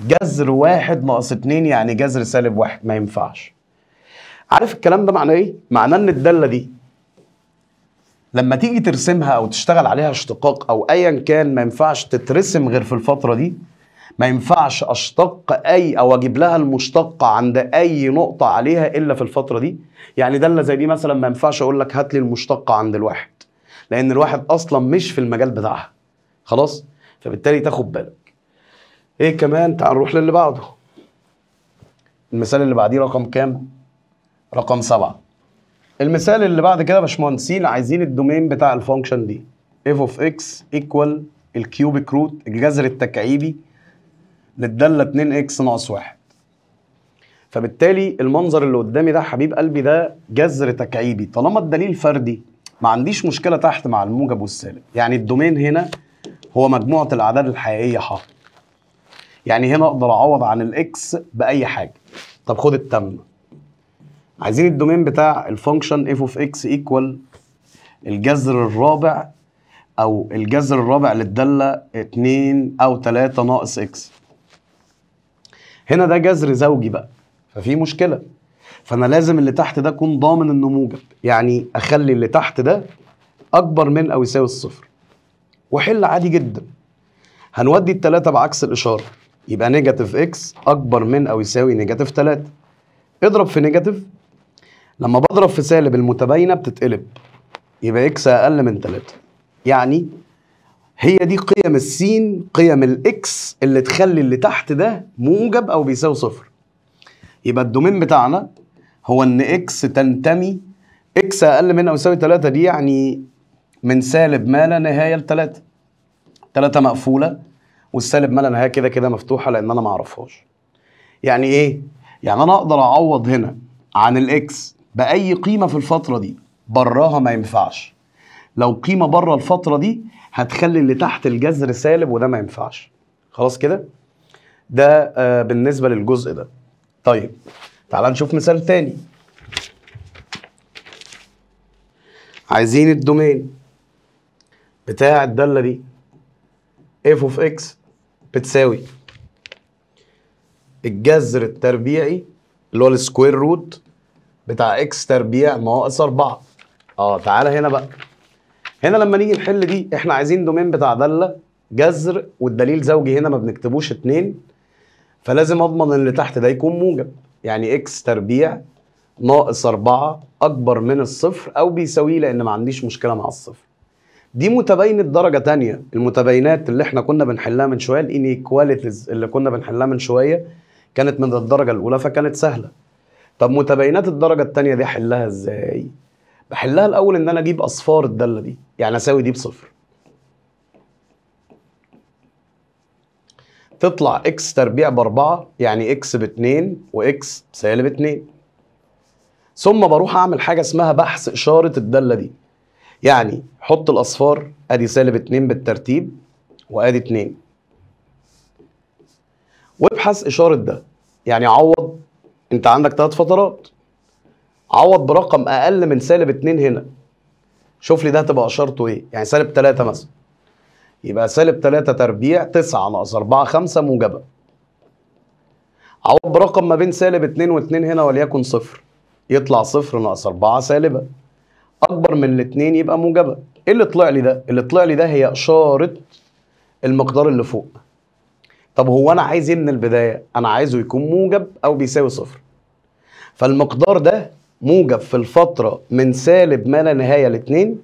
جذر واحد ناقص اتنين يعني جذر سالب واحد ما ينفعش عارف الكلام ده معناه ايه؟ معناه ان الدالة دي لما تيجي ترسمها او تشتغل عليها اشتقاق او ايا كان ما ينفعش تترسم غير في الفترة دي ما ينفعش اشتق اي او اجيب لها المشتقة عند اي نقطة عليها الا في الفترة دي يعني دالة زي دي مثلا ما ينفعش اقول لك هات لي المشتقة عند الواحد لان الواحد اصلا مش في المجال بتاعها خلاص فبالتالي تاخد بالك ايه كمان تعال نروح للي بعده المثال اللي بعديه رقم كام رقم سبعة المثال اللي بعد كده يا باشمهندسين عايزين الدومين بتاع الفانكشن دي f of x equal الكيوبيك روت الجذر التكعيبي للداله 2x ناقص 1 فبالتالي المنظر اللي قدامي ده حبيب قلبي ده جذر تكعيبي طالما الدليل فردي ما عنديش مشكله تحت مع الموجب والسالب يعني الدومين هنا هو مجموعه الاعداد الحقيقيه حق يعني هنا اقدر اعوض عن الاكس باي حاجه طب خد التم عايزين الدومين بتاع الفانكشن اف اوف اكس ايكوال الجذر الرابع او الجذر الرابع للداله 2 او 3 ناقص اكس هنا ده جذر زوجي بقى ففي مشكله فانا لازم اللي تحت ده اكون ضامن انه موجب يعني اخلي اللي تحت ده اكبر من او يساوي الصفر وحل عادي جدا هنودي التلاتة بعكس الاشاره يبقى نيجاتيف اكس اكبر من او يساوي نيجاتيف 3 اضرب في نيجاتيف لما بضرب في سالب المتباينه بتتقلب يبقى اكس اقل من 3 يعني هي دي قيم السين قيم الاكس اللي تخلي اللي تحت ده موجب او بيساوي صفر يبقى الدومين بتاعنا هو ان اكس تنتمي اكس اقل من او يساوي 3 دي يعني من سالب ما لا نهايه ل 3 3 مقفوله والسالب ما لا نهايه كده كده مفتوحه لان انا ما اعرفهاش يعني ايه يعني انا اقدر اعوض هنا عن الاكس باي قيمه في الفتره دي براها ما ينفعش لو قيمه بره الفتره دي هتخلي اللي تحت الجذر سالب وده ما ينفعش خلاص كده ده آه بالنسبه للجزء ده طيب تعال نشوف مثال تاني عايزين الدومين بتاع الداله دي اف اوف اكس بتساوي الجذر التربيعي اللي هو السكوير روت بتاع اكس تربيع ناقص 4 اه تعالى هنا بقى هنا لما نيجي نحل دي احنا عايزين دومين بتاع داله جذر والدليل زوجي هنا ما بنكتبوش 2 فلازم اضمن ان اللي تحت ده يكون موجب يعني اكس تربيع ناقص 4 اكبر من الصفر او بيساويه لان ما عنديش مشكله مع الصفر دي متباينه درجه تانية المتباينات اللي احنا كنا بنحلها من شويه الانيكواليتيز اللي كنا بنحلها من شويه كانت من الدرجه الاولى فكانت سهله طب متباينات الدرجه التانية دي احلها ازاي بحلها الاول ان انا اجيب اصفار الداله دي يعني اساوي دي بصفر تطلع اكس تربيع باربعة يعني اكس باتنين واكس سالب اتنين ثم بروح اعمل حاجه اسمها بحث اشاره الداله دي يعني حط الاصفار ادي سالب 2 بالترتيب وادي 2 وابحث اشاره ده يعني عوض انت عندك ثلاث فترات عوض برقم اقل من سالب 2 هنا شوف لي ده هتبقى اشارته ايه يعني سالب 3 مثلا يبقى سالب 3 تربيع 9 ناقص 4 5 موجبه عوض برقم ما بين سالب 2 و2 هنا وليكن صفر يطلع صفر ناقص 4 سالبه اكبر من الاثنين يبقى موجبه ايه اللي طلع لي ده اللي طلع لي ده هي اشاره المقدار اللي فوق طب هو انا عايز ايه من البدايه انا عايزه يكون موجب او بيساوي صفر فالمقدار ده موجب في الفتره من سالب ما لا نهايه لاتنين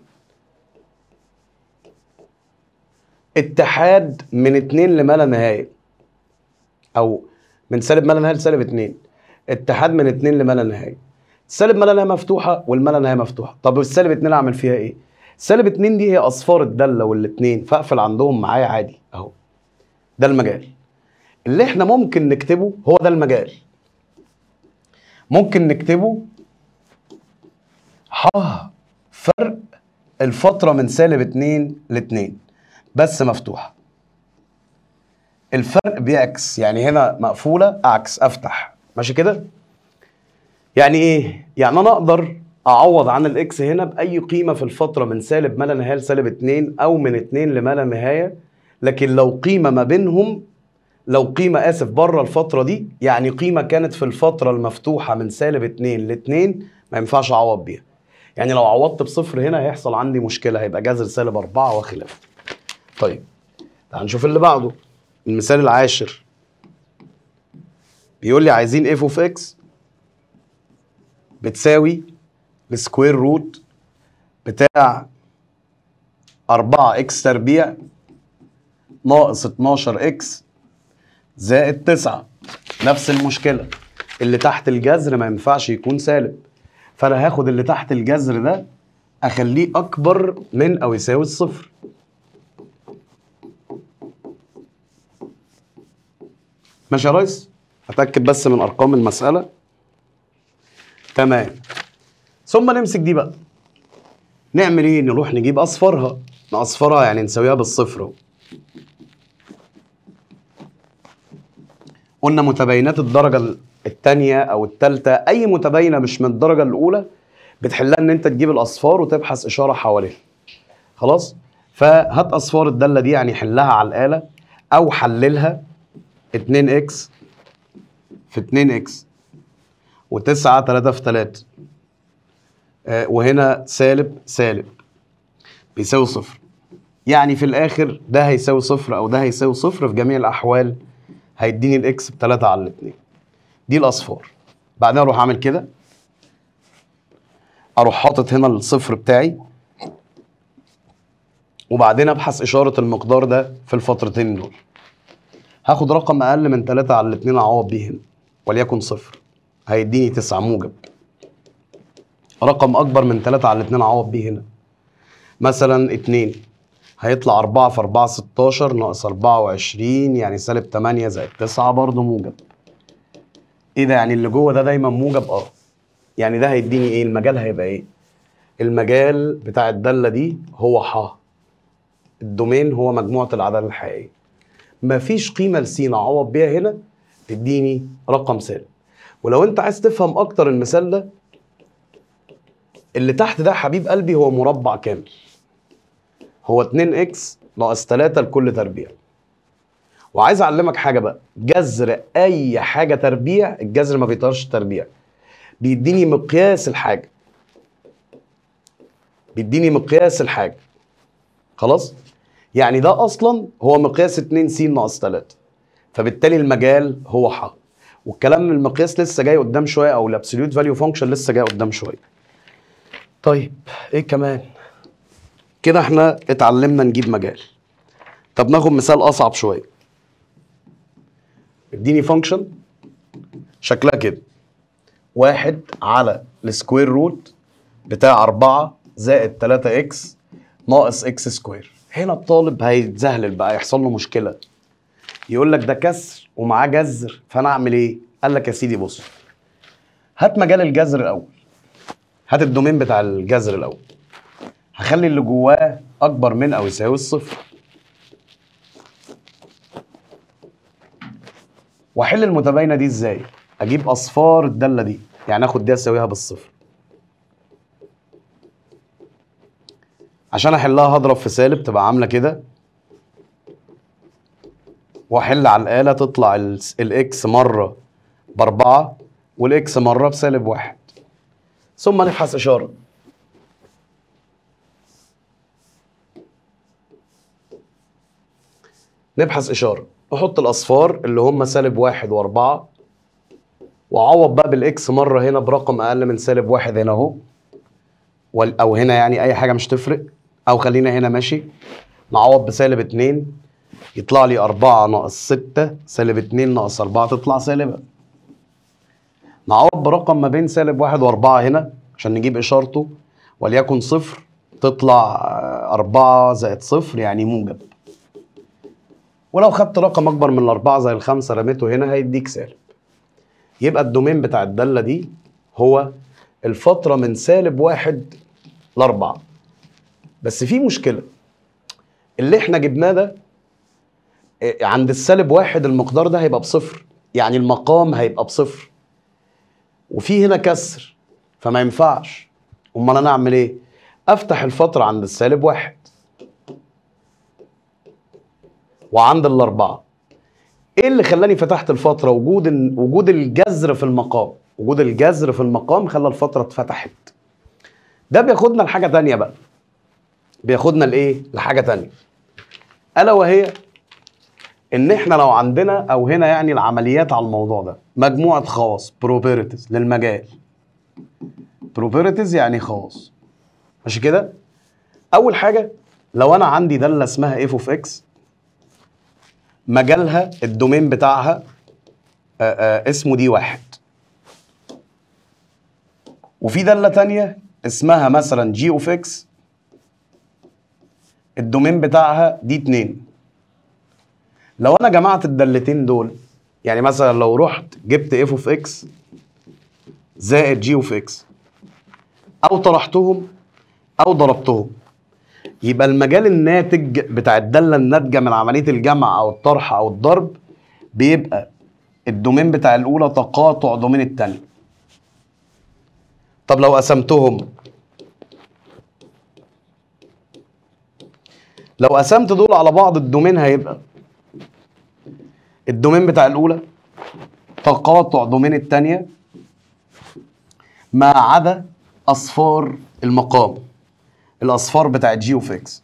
اتحاد من اتنين لما لا نهايه او من سالب ما لا نهايه لسالب اتنين اتحاد من اتنين لما لا نهايه سالب السالب ملامحها مفتوحه والملامحها مفتوحه طب السالب 2 اعمل فيها ايه سالب 2 دي هي اصفار الداله والاثنين فاقفل عندهم معايا عادي اهو ده المجال اللي احنا ممكن نكتبه هو ده المجال ممكن نكتبه ح فرق الفتره من سالب 2 ل 2 بس مفتوحه الفرق بيعكس يعني هنا مقفوله اعكس افتح ماشي كده يعني ايه؟ يعني انا اقدر اعوض عن الاكس هنا باي قيمه في الفتره من سالب ما لا نهايه لسالب 2 او من 2 لما لا نهايه لكن لو قيمه ما بينهم لو قيمه اسف بره الفتره دي يعني قيمه كانت في الفتره المفتوحه من سالب 2 ل 2 ما ينفعش اعوض بيها يعني لو عوضت بصفر هنا هيحصل عندي مشكله هيبقى جذر سالب 4 وخلافه طيب هنشوف اللي بعده المثال العاشر بيقول لي عايزين اف اوف اكس بتساوي السكوير روت بتاع 4 اكس تربيع ناقص 12 اكس زائد 9 نفس المشكلة اللي تحت الجذر ما ينفعش يكون سالب فانا هاخد اللي تحت الجذر ده اخليه اكبر من او يساوي الصفر ماشي يا ريس اتاكد بس من ارقام المساله تمام ثم نمسك دي بقى نعمل ايه نروح نجيب اصفرها نصفرها يعني نساويها بالصفر قلنا متباينات الدرجه الثانيه او الثالثه اي متباينه مش من الدرجه الاولى بتحلها ان انت تجيب الاصفار وتبحث اشاره حواليها خلاص فهات اصفار الداله دي يعني حلها على الاله او حللها 2 اكس في 2 اكس وتسعة تلاتة في تلاتة آه، وهنا سالب سالب بيساوي صفر يعني في الآخر ده هيساوي صفر أو ده هيساوي صفر في جميع الأحوال هيديني الإكس بتلاتة على الاتنين دي الأصفار بعدين أروح أعمل كده أروح حاطط هنا الصفر بتاعي وبعدين أبحث إشارة المقدار ده في الفترتين دول هاخد رقم أقل من تلاتة على الاتنين أعوض بيه هنا وليكن صفر هيديني 9 موجب رقم اكبر من 3 على 2 اعوض بيه هنا مثلا 2 هيطلع 4 في 4 16 ناقص 24 يعني سالب 8 زائد 9 برضه موجب ايه ده يعني اللي جوه ده دايما موجب اه يعني ده هيديني ايه المجال هيبقى ايه المجال بتاع الداله دي هو ح الدومين هو مجموعه العدد الحقيقيه مفيش قيمه لسين اعوض بيها هنا تديني رقم سالب ولو انت عايز تفهم اكتر المثال ده اللي تحت ده حبيب قلبي هو مربع كامل هو 2 اكس ناقص 3 لكل تربيع وعايز اعلمك حاجه بقى جذر اي حاجه تربيع الجذر ما بيطيرش تربيع بيديني مقياس الحاجه بيديني مقياس الحاجه خلاص يعني ده اصلا هو مقياس 2 س ناقص 3 فبالتالي المجال هو حق والكلام المقياس لسه جاي قدام شويه او الابسوليوت فاليو فانكشن لسه جاي قدام شويه طيب ايه كمان كده احنا اتعلمنا نجيب مجال طب ناخد مثال اصعب شويه اديني فانكشن شكلها كده واحد على السكوير روت بتاع 4 زائد 3 اكس ناقص اكس سكوير هنا الطالب هيتزهلل بقى يحصل له مشكله يقول لك ده كسر ومعاه جزر فانا اعمل ايه؟ قال لك يا سيدي بص هات مجال الجزر الاول هات الدومين بتاع الجزر الاول هخلي اللي جواه اكبر من او يساوي الصفر واحل المتباينه دي ازاي؟ اجيب اصفار الداله دي يعني اخد دي اساويها بالصفر عشان احلها هضرب في سالب تبقى عامله كده واحل على الاله تطلع الاكس مره باربعه والاكس مره بسالب واحد ثم نبحث اشاره نبحث اشاره احط الاصفار اللي هم سالب واحد واربعه واعوض بقى بالاكس مره هنا برقم اقل من سالب واحد هنا اهو او هنا يعني اي حاجه مش تفرق او خلينا هنا ماشي نعوض بسالب اتنين يطلع لي 4 ناقص 6 سالب 2 ناقص 4 تطلع سالبة نعوض برقم ما بين سالب 1 و4 هنا عشان نجيب إشارته وليكن صفر تطلع 4 آه، زائد صفر يعني موجب ولو خدت رقم أكبر من 4 زي الخمسة رميته هنا هيديك سالب يبقى الدومين بتاع الدالة دي هو الفترة من سالب 1 ل 4 بس في مشكلة اللي احنا جبناه ده إيه، عند السالب واحد المقدار ده هيبقى بصفر يعني المقام هيبقى بصفر وفي هنا كسر فما ينفعش امال انا اعمل ايه افتح الفتره عند السالب واحد وعند الاربعه ايه اللي خلاني فتحت الفتره وجود وجود الجذر في المقام وجود الجذر في المقام خلى الفتره اتفتحت ده بياخدنا لحاجه تانية بقى بياخدنا لايه لحاجه تانية الا وهي ان احنا لو عندنا او هنا يعني العمليات على الموضوع ده مجموعه خواص بروبرتيز للمجال بروبرتيز يعني خواص ماشي كده اول حاجه لو انا عندي داله اسمها اف اوف اكس مجالها الدومين بتاعها آآ آه، آآ آه، اسمه دي واحد وفي داله تانية اسمها مثلا جي اوف اكس الدومين بتاعها دي اتنين لو انا جمعت الدالتين دول يعني مثلا لو رحت جبت اف اوف اكس زائد جي اوف اكس او طرحتهم او ضربتهم يبقى المجال الناتج بتاع الداله الناتجه من عمليه الجمع او الطرح او الضرب بيبقى الدومين بتاع الاولى تقاطع دومين الثانيه طب لو قسمتهم لو قسمت دول على بعض الدومين هيبقى الدومين بتاع الاولى تقاطع دومين الثانيه ما عدا اصفار المقام الاصفار بتاعت اكس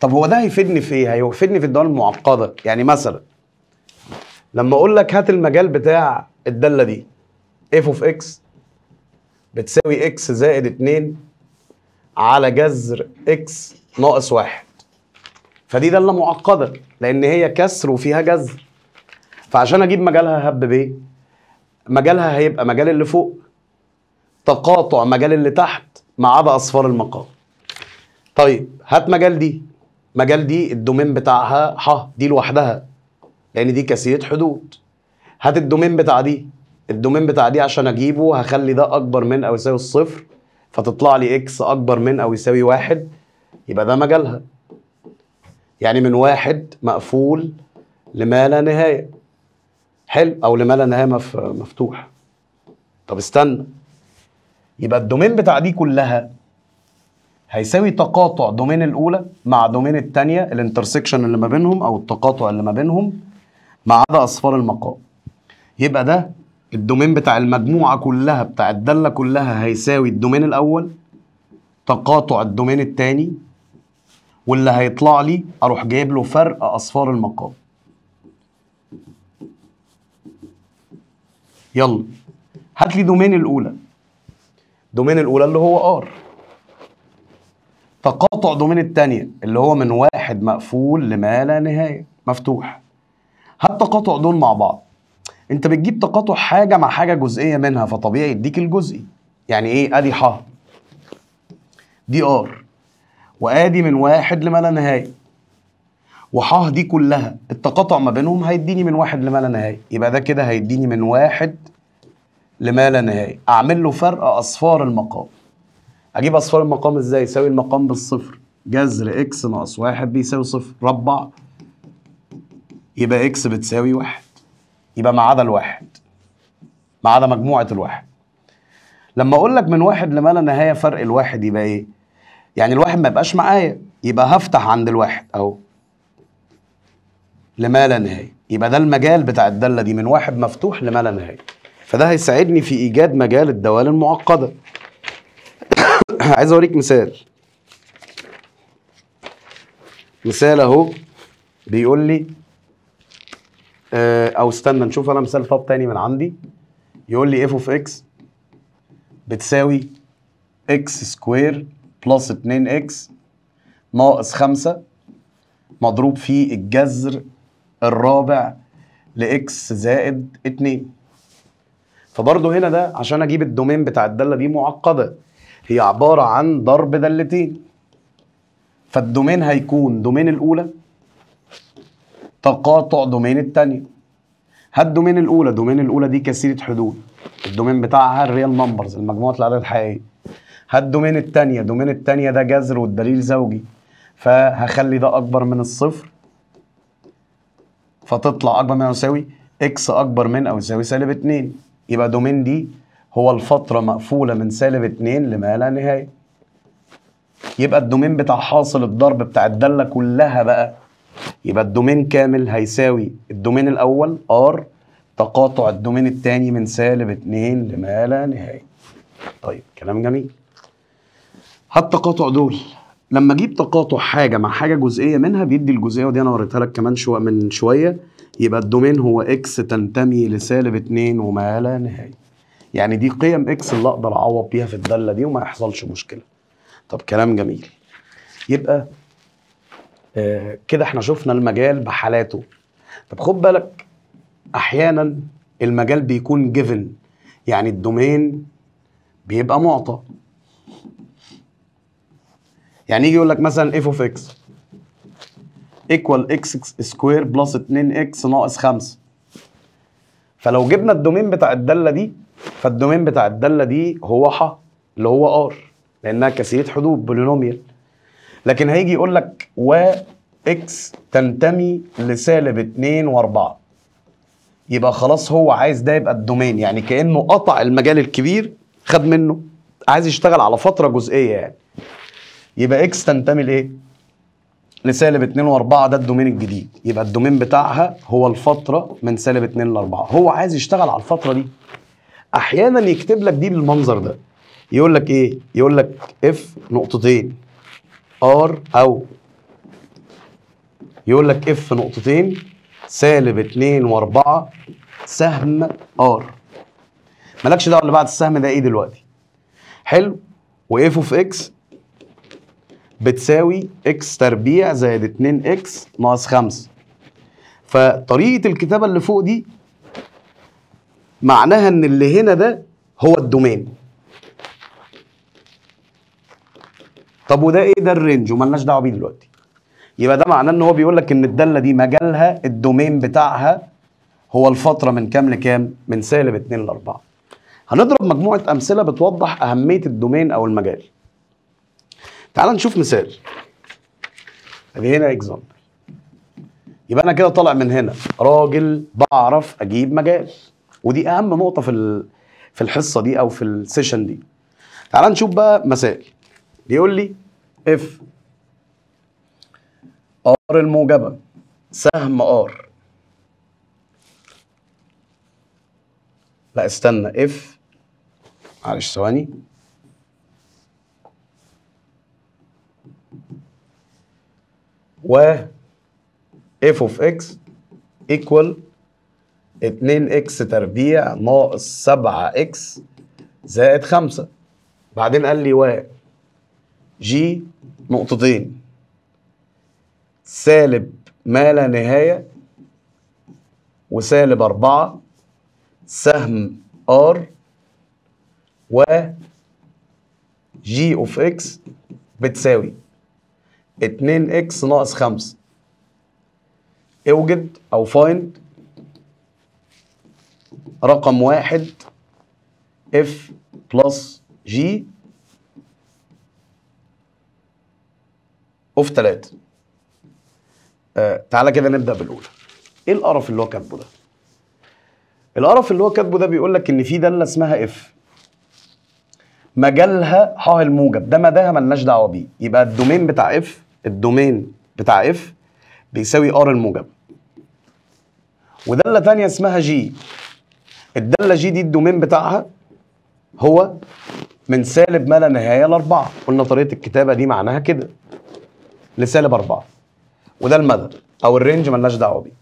طب هو ده هيفيدني في ايه هيفيدني في الدول المعقده يعني مثلا لما اقول لك هات المجال بتاع الداله دي اف اوف اكس بتساوي اكس زائد 2 على جذر اكس ناقص 1 فدي داله معقده لان هي كسر وفيها جذر فعشان اجيب مجالها هب بيه مجالها هيبقى مجال اللي فوق تقاطع مجال اللي تحت ما عدا اصفار المقام طيب هات مجال دي مجال دي الدومين بتاعها ح دي لوحدها لان يعني دي كاسيه حدود هات الدومين بتاع دي الدومين بتاع دي عشان اجيبه هخلي ده اكبر من او يساوي الصفر فتطلع لي اكس اكبر من او يساوي واحد يبقى ده مجالها يعني من واحد مقفول لما لا نهايه حلو او لما لا نهايه مفتوح طب استنى يبقى الدومين بتاع دي كلها هيساوي تقاطع دومين الاولى مع دومين الثانيه الانترسكشن اللي ما بينهم او التقاطع اللي ما بينهم ما عدا اصفار المقام يبقى ده الدومين بتاع المجموعه كلها بتاع الداله كلها هيساوي الدومين الاول تقاطع الدومين الثاني واللي هيطلع لي اروح جايب له فرق اصفار المقام يلا هات لي دومين الاولى دومين الاولى اللي هو ار تقاطع دومين الثانيه اللي هو من واحد مقفول لما لا نهايه مفتوح هات تقاطع دول مع بعض انت بتجيب تقاطع حاجه مع حاجه جزئيه منها فطبيعي يديك الجزئي يعني ايه ادي ح دي ار وادي من واحد لما لا نهايه وح دي كلها التقاطع ما بينهم هيديني من واحد لما لا نهايه يبقى ده كده هيديني من واحد لما لا نهايه اعمل له فرق اصفار المقام اجيب اصفار المقام ازاي يساوي المقام بالصفر جذر اكس ناقص واحد بيساوي صفر ربع يبقى اكس بتساوي واحد يبقى ما عدا الواحد ما عدا مجموعه الواحد لما اقول لك من واحد لما لا نهايه فرق الواحد يبقى ايه يعني الواحد ما يبقاش معايا يبقى هفتح عند الواحد اهو لما لا نهايه يبقى ده المجال بتاع الداله دي من واحد مفتوح لما لا نهايه فده هيساعدني في ايجاد مجال الدوال المعقده عايز اوريك مثال مثال اهو بيقول لي آه، او استنى نشوف انا مثال طب تاني من عندي يقول لي اف اوف اكس بتساوي اكس سكوير بلس 2x ناقص 5 مضروب في الجذر الرابع لإكس زائد 2 فبرضه هنا ده عشان أجيب الدومين بتاع الدالة دي معقدة هي عبارة عن ضرب دالتين فالدومين هيكون دومين الأولى تقاطع دومين الثانية هات دومين الأولى دومين الأولى دي كثيرة حدود الدومين بتاعها الريال نمبرز المجموعة الأعداد الحقيقية هات دومين التانية دومين التانية ده جذر والدليل زوجي فهخلي ده أكبر من الصفر فتطلع أكبر من أو يساوي إكس أكبر من أو يساوي سالب اتنين يبقى دومين دي هو الفترة مقفولة من سالب اتنين لما لا نهاية يبقى الدومين بتاع حاصل الضرب بتاع الدالة كلها بقى يبقى الدومين كامل هيساوي الدومين الأول R تقاطع الدومين الثاني من سالب اتنين لما لا نهاية. طيب كلام جميل. هالتقاطع دول لما اجيب تقاطع حاجه مع حاجه جزئيه منها بيدي الجزئيه ودي انا وريتها لك كمان شويه من شويه يبقى الدومين هو اكس تنتمي لسالب 2 وما لا نهايه يعني دي قيم اكس اللي اقدر اعوض بيها في الداله دي وما يحصلش مشكله طب كلام جميل يبقى آه كده احنا شفنا المجال بحالاته طب خد بالك احيانا المجال بيكون جيفن يعني الدومين بيبقى معطى يعني يجي يقول لك مثلا اف اوف اكس ايكوال اكس سكوير بلس 2 اكس ناقص 5 فلو جبنا الدومين بتاع الداله دي فالدومين بتاع الداله دي هو ح اللي هو ار لانها كاسيه حدود بولينوميال لكن هيجي يقول لك و اكس تنتمي لسالب 2 و4 يبقى خلاص هو عايز ده يبقى الدومين يعني كانه قطع المجال الكبير خد منه عايز يشتغل على فتره جزئيه يعني يبقى اكس تنتمي لايه؟ لسالب 2 و4 ده الدومين الجديد يبقى الدومين بتاعها هو الفتره من سالب 2 ل 4 هو عايز يشتغل على الفتره دي احيانا يكتب لك دي بالمنظر ده يقول لك ايه يقول لك اف نقطتين ار او يقول لك اف نقطتين سالب 2 و4 سهم ار مالكش دعوه اللي بعد السهم ده ايه دلوقتي حلو واف اوف اكس بتساوي اكس تربيع زائد 2 اكس ناقص 5 فطريقه الكتابه اللي فوق دي معناها ان اللي هنا ده هو الدومين طب وده ايه ده الرينج وملناش دعوه بيه دلوقتي يبقى ده معناه ان هو بيقول لك ان الداله دي مجالها الدومين بتاعها هو الفتره من كام لكام من سالب 2 ل 4 هنضرب مجموعه امثله بتوضح اهميه الدومين او المجال تعال نشوف مثال ادي يعني هنا اكزامبل يبقى انا كده طالع من هنا راجل بعرف اجيب مجال ودي اهم نقطه في في الحصه دي او في السيشن دي تعال نشوف بقى مثال بيقول لي اف ار الموجبه سهم ار لا استنى اف معلش ثواني و اف اوف اكس ايكوال 2 اكس تربيع ناقص 7 اكس زائد 5 بعدين قال لي و جي نقطتين سالب ما لا نهاية وسالب 4 سهم ار و جي اوف اكس بتساوي 2x ناقص 5 اوجد او فايند رقم واحد اف بلس جي اوف 3 آه تعالى كده نبدا بالاولى ايه القرف اللي هو كاتبه ده القرف اللي هو كاتبه ده بيقول لك ان في داله اسمها اف مجالها ح الموجب ده مداها ملناش دعوه بيه يبقى الدومين بتاع اف الدومين بتاع اف بيساوي ار الموجب وداله ثانيه اسمها جي الداله جي دي الدومين بتاعها هو من سالب ما لا نهايه لاربعه قلنا طريقه الكتابه دي معناها كده لسالب اربعه وده المدى او الرينج ملناش دعوه بيه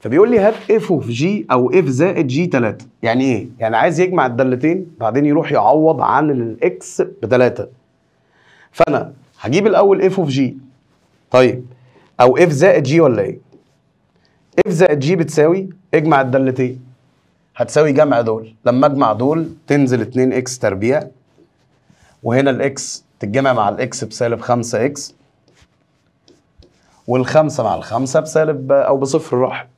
فبيقول لي هات اف اوف جي او اف زائد جي 3 يعني ايه؟ يعني عايز يجمع الدالتين بعدين يروح يعوض عن الاكس ب 3 فانا هجيب الاول اف اوف جي طيب او اف زائد جي ولا ايه؟ اف زائد جي بتساوي اجمع الدالتين هتساوي جمع دول لما اجمع دول تنزل 2 اكس تربيع وهنا الاكس تتجمع مع الاكس بسالب 5 اكس والخمسة مع الخمسة بسالب أو بصفر راحت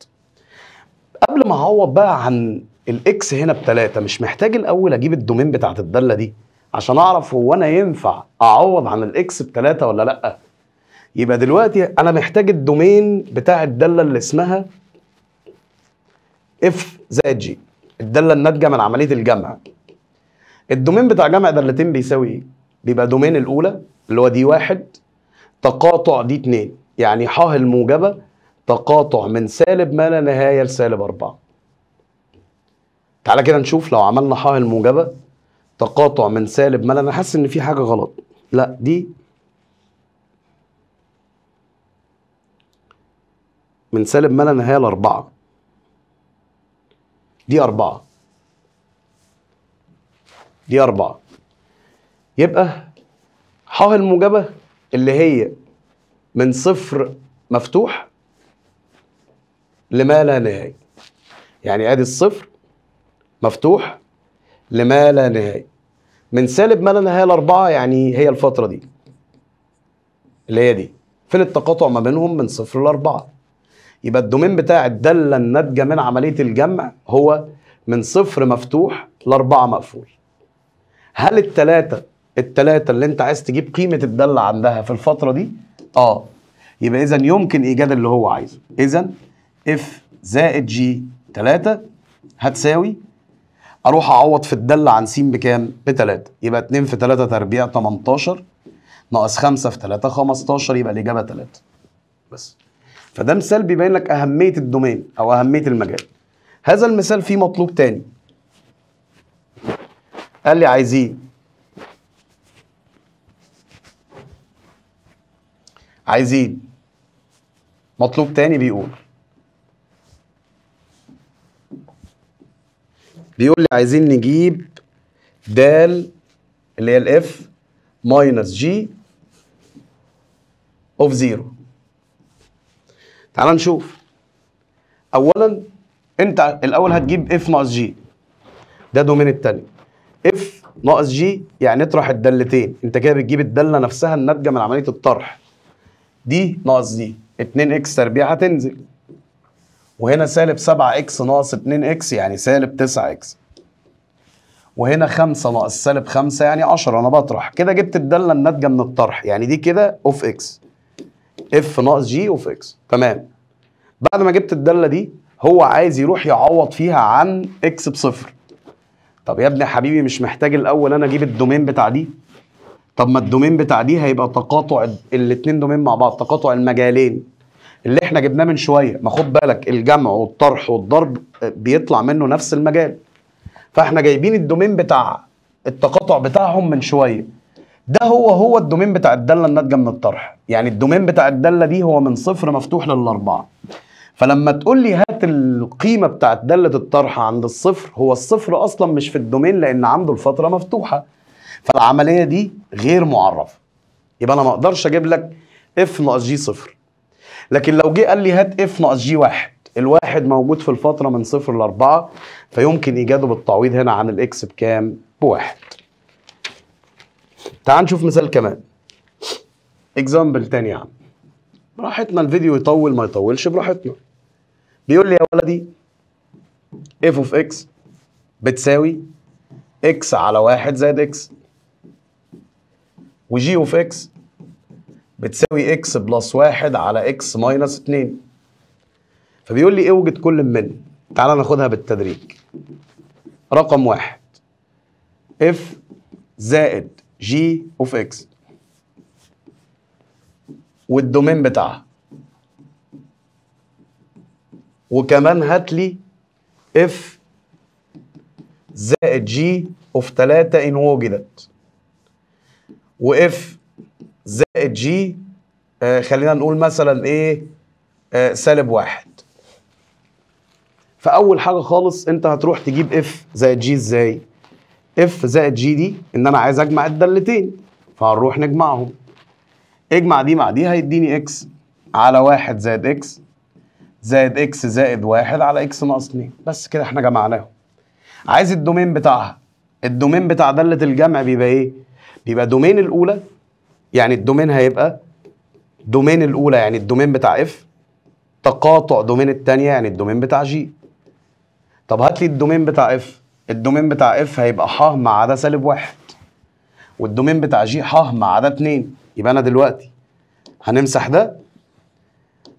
قبل ما اعوض بقى عن الاكس هنا بتلاتة مش محتاج الاول اجيب الدومين بتاعت الداله دي عشان اعرف هو انا ينفع اعوض عن الاكس بتلاتة ولا لا يبقى دلوقتي انا محتاج الدومين بتاع الداله اللي اسمها اف زائد جي الداله الناتجه من عمليه الجمع الدومين بتاع جمع دالتين بيساوي ايه بيبقى دومين الاولى اللي هو دي واحد تقاطع دي اتنين يعني ح الموجبه تقاطع من سالب ما لا نهاية لسالب أربعة تعالى كده نشوف لو عملنا حاء الموجبة تقاطع من سالب ما لا أنا حاسس إن في حاجة غلط لا دي من سالب ما لا نهاية لأربعة دي أربعة دي أربعة يبقى حاء الموجبة اللي هي من صفر مفتوح لما لا نهاية يعني ادي الصفر مفتوح لما لا نهاية من سالب ما لا نهاية لأربعة يعني هي الفترة دي اللي هي دي فين التقاطع ما بينهم من صفر لأربعة يبقى الدومين بتاع الدالة الناتجة من عملية الجمع هو من صفر مفتوح لأربعة مقفول هل التلاتة التلاتة اللي انت عايز تجيب قيمة الدالة عندها في الفترة دي؟ اه يبقى إذا يمكن إيجاد اللي هو عايزه إذا اف زائد جي 3 هتساوي اروح اعوض في الدالة عن س بكام؟ ب 3 يبقى 2 في 3 تربيع 18 ناقص 5 في 3 15 يبقى الاجابه 3 بس فده مثال بيبين لك اهميه الدومين او اهميه المجال هذا المثال فيه مطلوب تاني قال لي عايزين عايزين مطلوب تاني بيقول بيقول لي عايزين نجيب د اللي هي الاف ماينس جي اوف زيرو تعال نشوف اولا انت الاول هتجيب اف ناقص جي ده دومين التاني اف ناقص جي يعني اطرح الدالتين انت كده بتجيب الداله نفسها الناتجه من عمليه الطرح دي ناقص دي 2 اكس تربيع هتنزل وهنا سالب 7 اكس ناقص 2 اكس يعني سالب 9 اكس وهنا 5 ناقص سالب 5 يعني 10 انا بطرح كده جبت الداله الناتجه من الطرح يعني دي كده اوف اكس اف ناقص جي اوف اكس تمام بعد ما جبت الداله دي هو عايز يروح يعوض فيها عن اكس بصفر طب يا ابني حبيبي مش محتاج الاول انا اجيب الدومين بتاع دي طب ما الدومين بتاع دي هيبقى تقاطع الاثنين دومين مع بعض تقاطع المجالين اللي احنا جبناه من شويه ما خد بالك الجمع والطرح والضرب آه، بيطلع منه نفس المجال فاحنا جايبين الدومين بتاع التقاطع بتاعهم من شويه ده هو هو الدومين بتاع الداله الناتجه من الطرح يعني الدومين بتاع الداله دي هو من صفر مفتوح للاربعه فلما تقول لي هات القيمه بتاعت داله الطرح عند الصفر هو الصفر اصلا مش في الدومين لان عنده الفتره مفتوحه فالعمليه دي غير معرفه يبقى انا ما اقدرش اجيب لك اف ناقص جي صفر لكن لو جه قال لي هات اف ناقص جي واحد الواحد موجود في الفتره من صفر لاربعه فيمكن ايجاده بالتعويض هنا عن الاكس بكام بواحد تعال نشوف مثال كمان اكزامبل تاني يا عم براحتنا الفيديو يطول ما يطولش براحتنا بيقول لي يا ولدي اف اوف اكس بتساوي اكس على واحد زائد اكس وجي اوف اكس بتساوي اكس بلس واحد على اكس ماينس اتنين فبيقول لي اوجد كل من تعال ناخدها بالتدريج رقم واحد اف زائد جي اوف اكس والدومين بتاعها وكمان هات لي اف زائد جي اوف 3 ان وجدت واف زائد جي آه خلينا نقول مثلا ايه آه سالب واحد فاول حاجه خالص انت هتروح تجيب اف زائد جي ازاي اف زائد جي دي ان انا عايز اجمع الدالتين فهنروح نجمعهم اجمع دي مع دي هيديني اكس على واحد زائد اكس زائد اكس زائد واحد على اكس ناقص اتنين بس كده احنا جمعناهم عايز الدومين بتاعها الدومين بتاع دالة الجمع بيبقى ايه؟ بيبقى دومين الاولى يعني الدومين هيبقى دومين الاولى يعني الدومين بتاع اف تقاطع دومين الثانيه يعني الدومين بتاع جي طب هات لي الدومين بتاع اف الدومين بتاع اف هيبقى ح مع عدا سالب واحد والدومين بتاع جي ح مع عدا اتنين يبقى انا دلوقتي هنمسح ده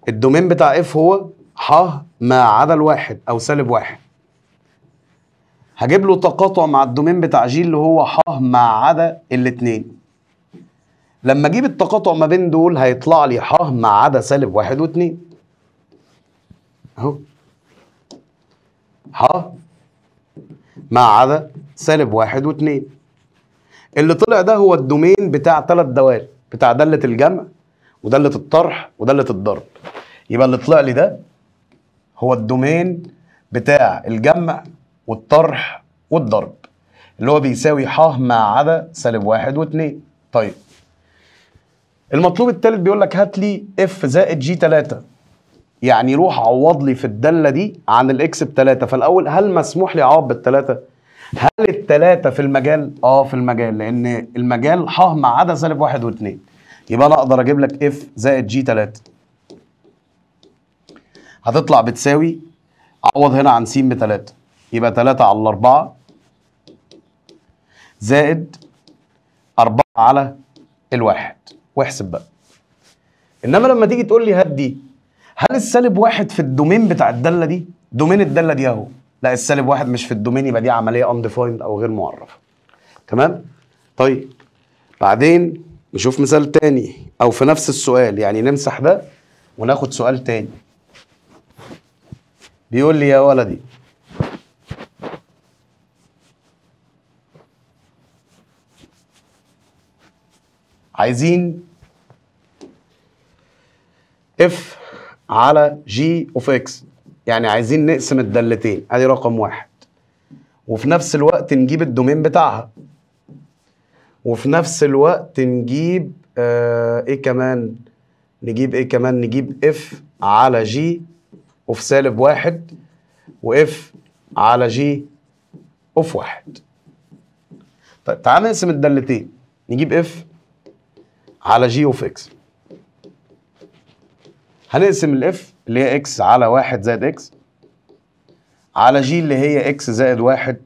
الدومين بتاع اف هو ح ما عدا الواحد او سالب واحد هجيب له تقاطع مع الدومين بتاع جي اللي هو ح ما عدا الاتنين لما اجيب التقاطع ما بين دول هيطلع لي ح ما عدا سالب واحد واتنين اهو ح ما عدا سالب واحد واتنين اللي طلع ده هو الدومين بتاع ثلاث دوال بتاع دالة الجمع ودالة الطرح ودالة الضرب يبقى اللي طلع لي ده هو الدومين بتاع الجمع والطرح والضرب اللي هو بيساوي ح ما عدا سالب واحد واتنين طيب المطلوب الثالث بيقول لك هات لي اف زائد جي 3 يعني روح عوض لي في الداله دي عن الاكس ب 3 فالاول هل مسموح لي اعوض بال 3 هل الثلاثه في المجال اه في المجال لان المجال ح مع عدا سالب واحد واثنين يبقى انا اقدر اجيب لك اف زائد جي 3 هتطلع بتساوي عوض هنا عن س ب 3 يبقى 3 على 4 زائد 4 على الواحد واحسب بقى انما لما تيجي تقول لي هات دي هل السالب واحد في الدومين بتاع الداله دي دومين الداله دي اهو لا السالب واحد مش في الدومين يبقى دي عمليه انديفايند او غير معرفه تمام طيب بعدين نشوف مثال تاني او في نفس السؤال يعني نمسح ده وناخد سؤال تاني بيقول لي يا ولدي عايزين اف على جي اوف اكس يعني عايزين نقسم الدالتين ادي رقم واحد وفي نفس الوقت نجيب الدومين بتاعها وفي نفس الوقت نجيب آه ايه كمان نجيب ايه كمان نجيب اف على جي اوف سالب واحد واف على جي اوف واحد طيب تعال نقسم الدالتين نجيب اف على جي اوف اكس هنقسم الاف اللي هي اكس على واحد زائد اكس على جي اللي هي اكس زائد واحد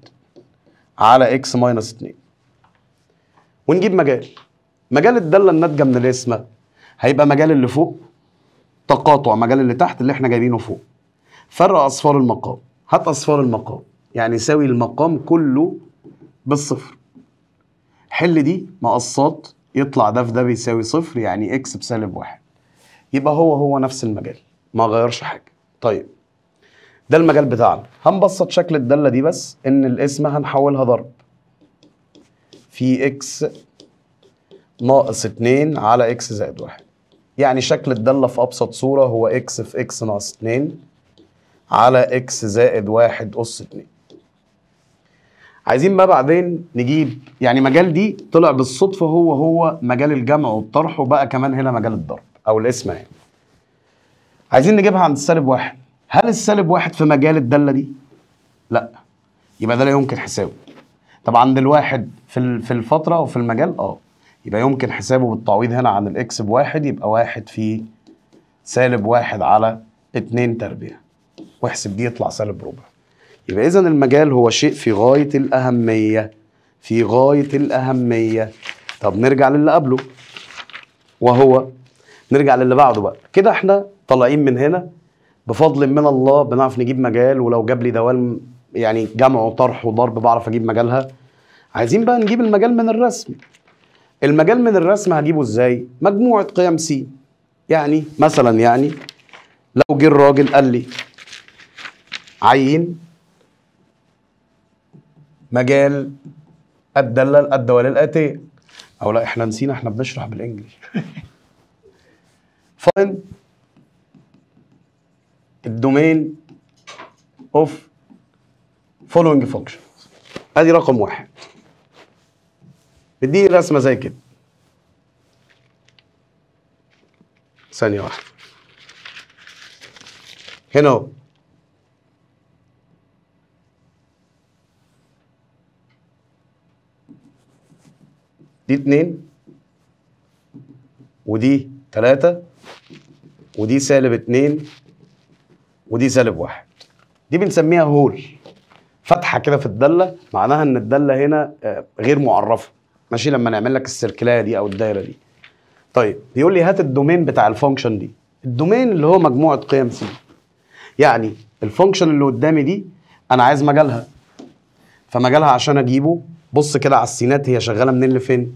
على اكس ماينس اتنين ونجيب مجال مجال الدالة الناتجة من الاسم هيبقى مجال اللي فوق تقاطع مجال اللي تحت اللي احنا جايبينه فوق فرق اصفار المقام هات اصفار المقام يعني ساوي المقام كله بالصفر حل دي مقصات يطلع ده في ده بيساوي صفر يعني اكس بسالب واحد يبقى هو هو نفس المجال ما غيرش حاجه طيب ده المجال بتاعنا هنبسط شكل الداله دي بس ان الاسم هنحولها ضرب في اكس ناقص 2 على اكس زائد 1 يعني شكل الداله في ابسط صوره هو اكس في اكس ناقص 2 على اكس زائد 1 اس 2 عايزين بقى بعدين نجيب يعني مجال دي طلع بالصدفه هو هو مجال الجمع والطرح وبقى كمان هنا مجال الضرب او الاسم يعني عايزين نجيبها عند السالب واحد هل السالب واحد في مجال الداله دي لا يبقى ده لا يمكن حسابه طب عند الواحد في في الفتره وفي المجال اه يبقى يمكن حسابه بالتعويض هنا عن الاكس بواحد يبقى واحد في سالب واحد على اتنين تربيع واحسب دي يطلع سالب ربع يبقى إذا المجال هو شيء في غاية الأهمية في غاية الأهمية طب نرجع للي قبله وهو نرجع للي بعده بقى كده احنا طالعين من هنا بفضل من الله بنعرف نجيب مجال ولو جاب لي دوام يعني جمع وطرح وضرب بعرف اجيب مجالها عايزين بقى نجيب المجال من الرسم المجال من الرسم هجيبه ازاي مجموعه قيم سي يعني مثلا يعني لو جه الراجل قال لي عين مجال الدالة الدوال الآتية أو لا إحنا نسينا إحنا بنشرح بالإنجلش فاين الدومين اوف فولوينج فانكشن ادي رقم واحد بدي رسمه زي كده ثانيه واحده هنا دي اتنين ودي تلاتة ودي سالب اتنين ودي سالب واحد دي بنسميها هول فتحة كده في الدالة معناها ان الدالة هنا آه، غير معرفة ماشي لما نعمل لك السيركلاية دي او الدايرة دي طيب بيقول لي هات الدومين بتاع الفانكشن دي الدومين اللي هو مجموعة قيم سي يعني الفانكشن اللي قدامي دي انا عايز مجالها فمجالها عشان اجيبه بص كده على السينات هي شغاله منين لفين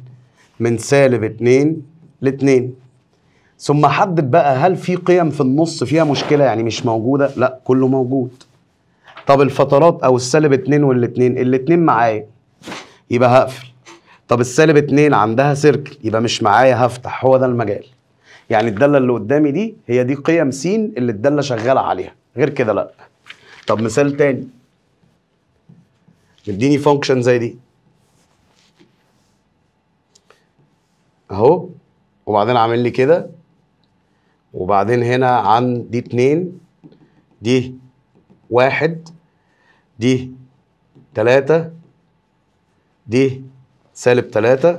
من سالب 2 ل 2 ثم حدد بقى هل في قيم في النص فيها مشكله يعني مش موجوده لا كله موجود طب الفترات او السالب 2 ال 2 معايا يبقى هقفل طب السالب 2 عندها سيركل يبقى مش معايا هفتح هو ده المجال يعني الداله اللي قدامي دي هي دي قيم س اللي الداله شغاله عليها غير كده لا طب مثال تاني مديني فانكشن زي دي اهو وبعدين عامل لي كده وبعدين هنا عن دي اتنين دي واحد دي تلاتة دي سالب تلاتة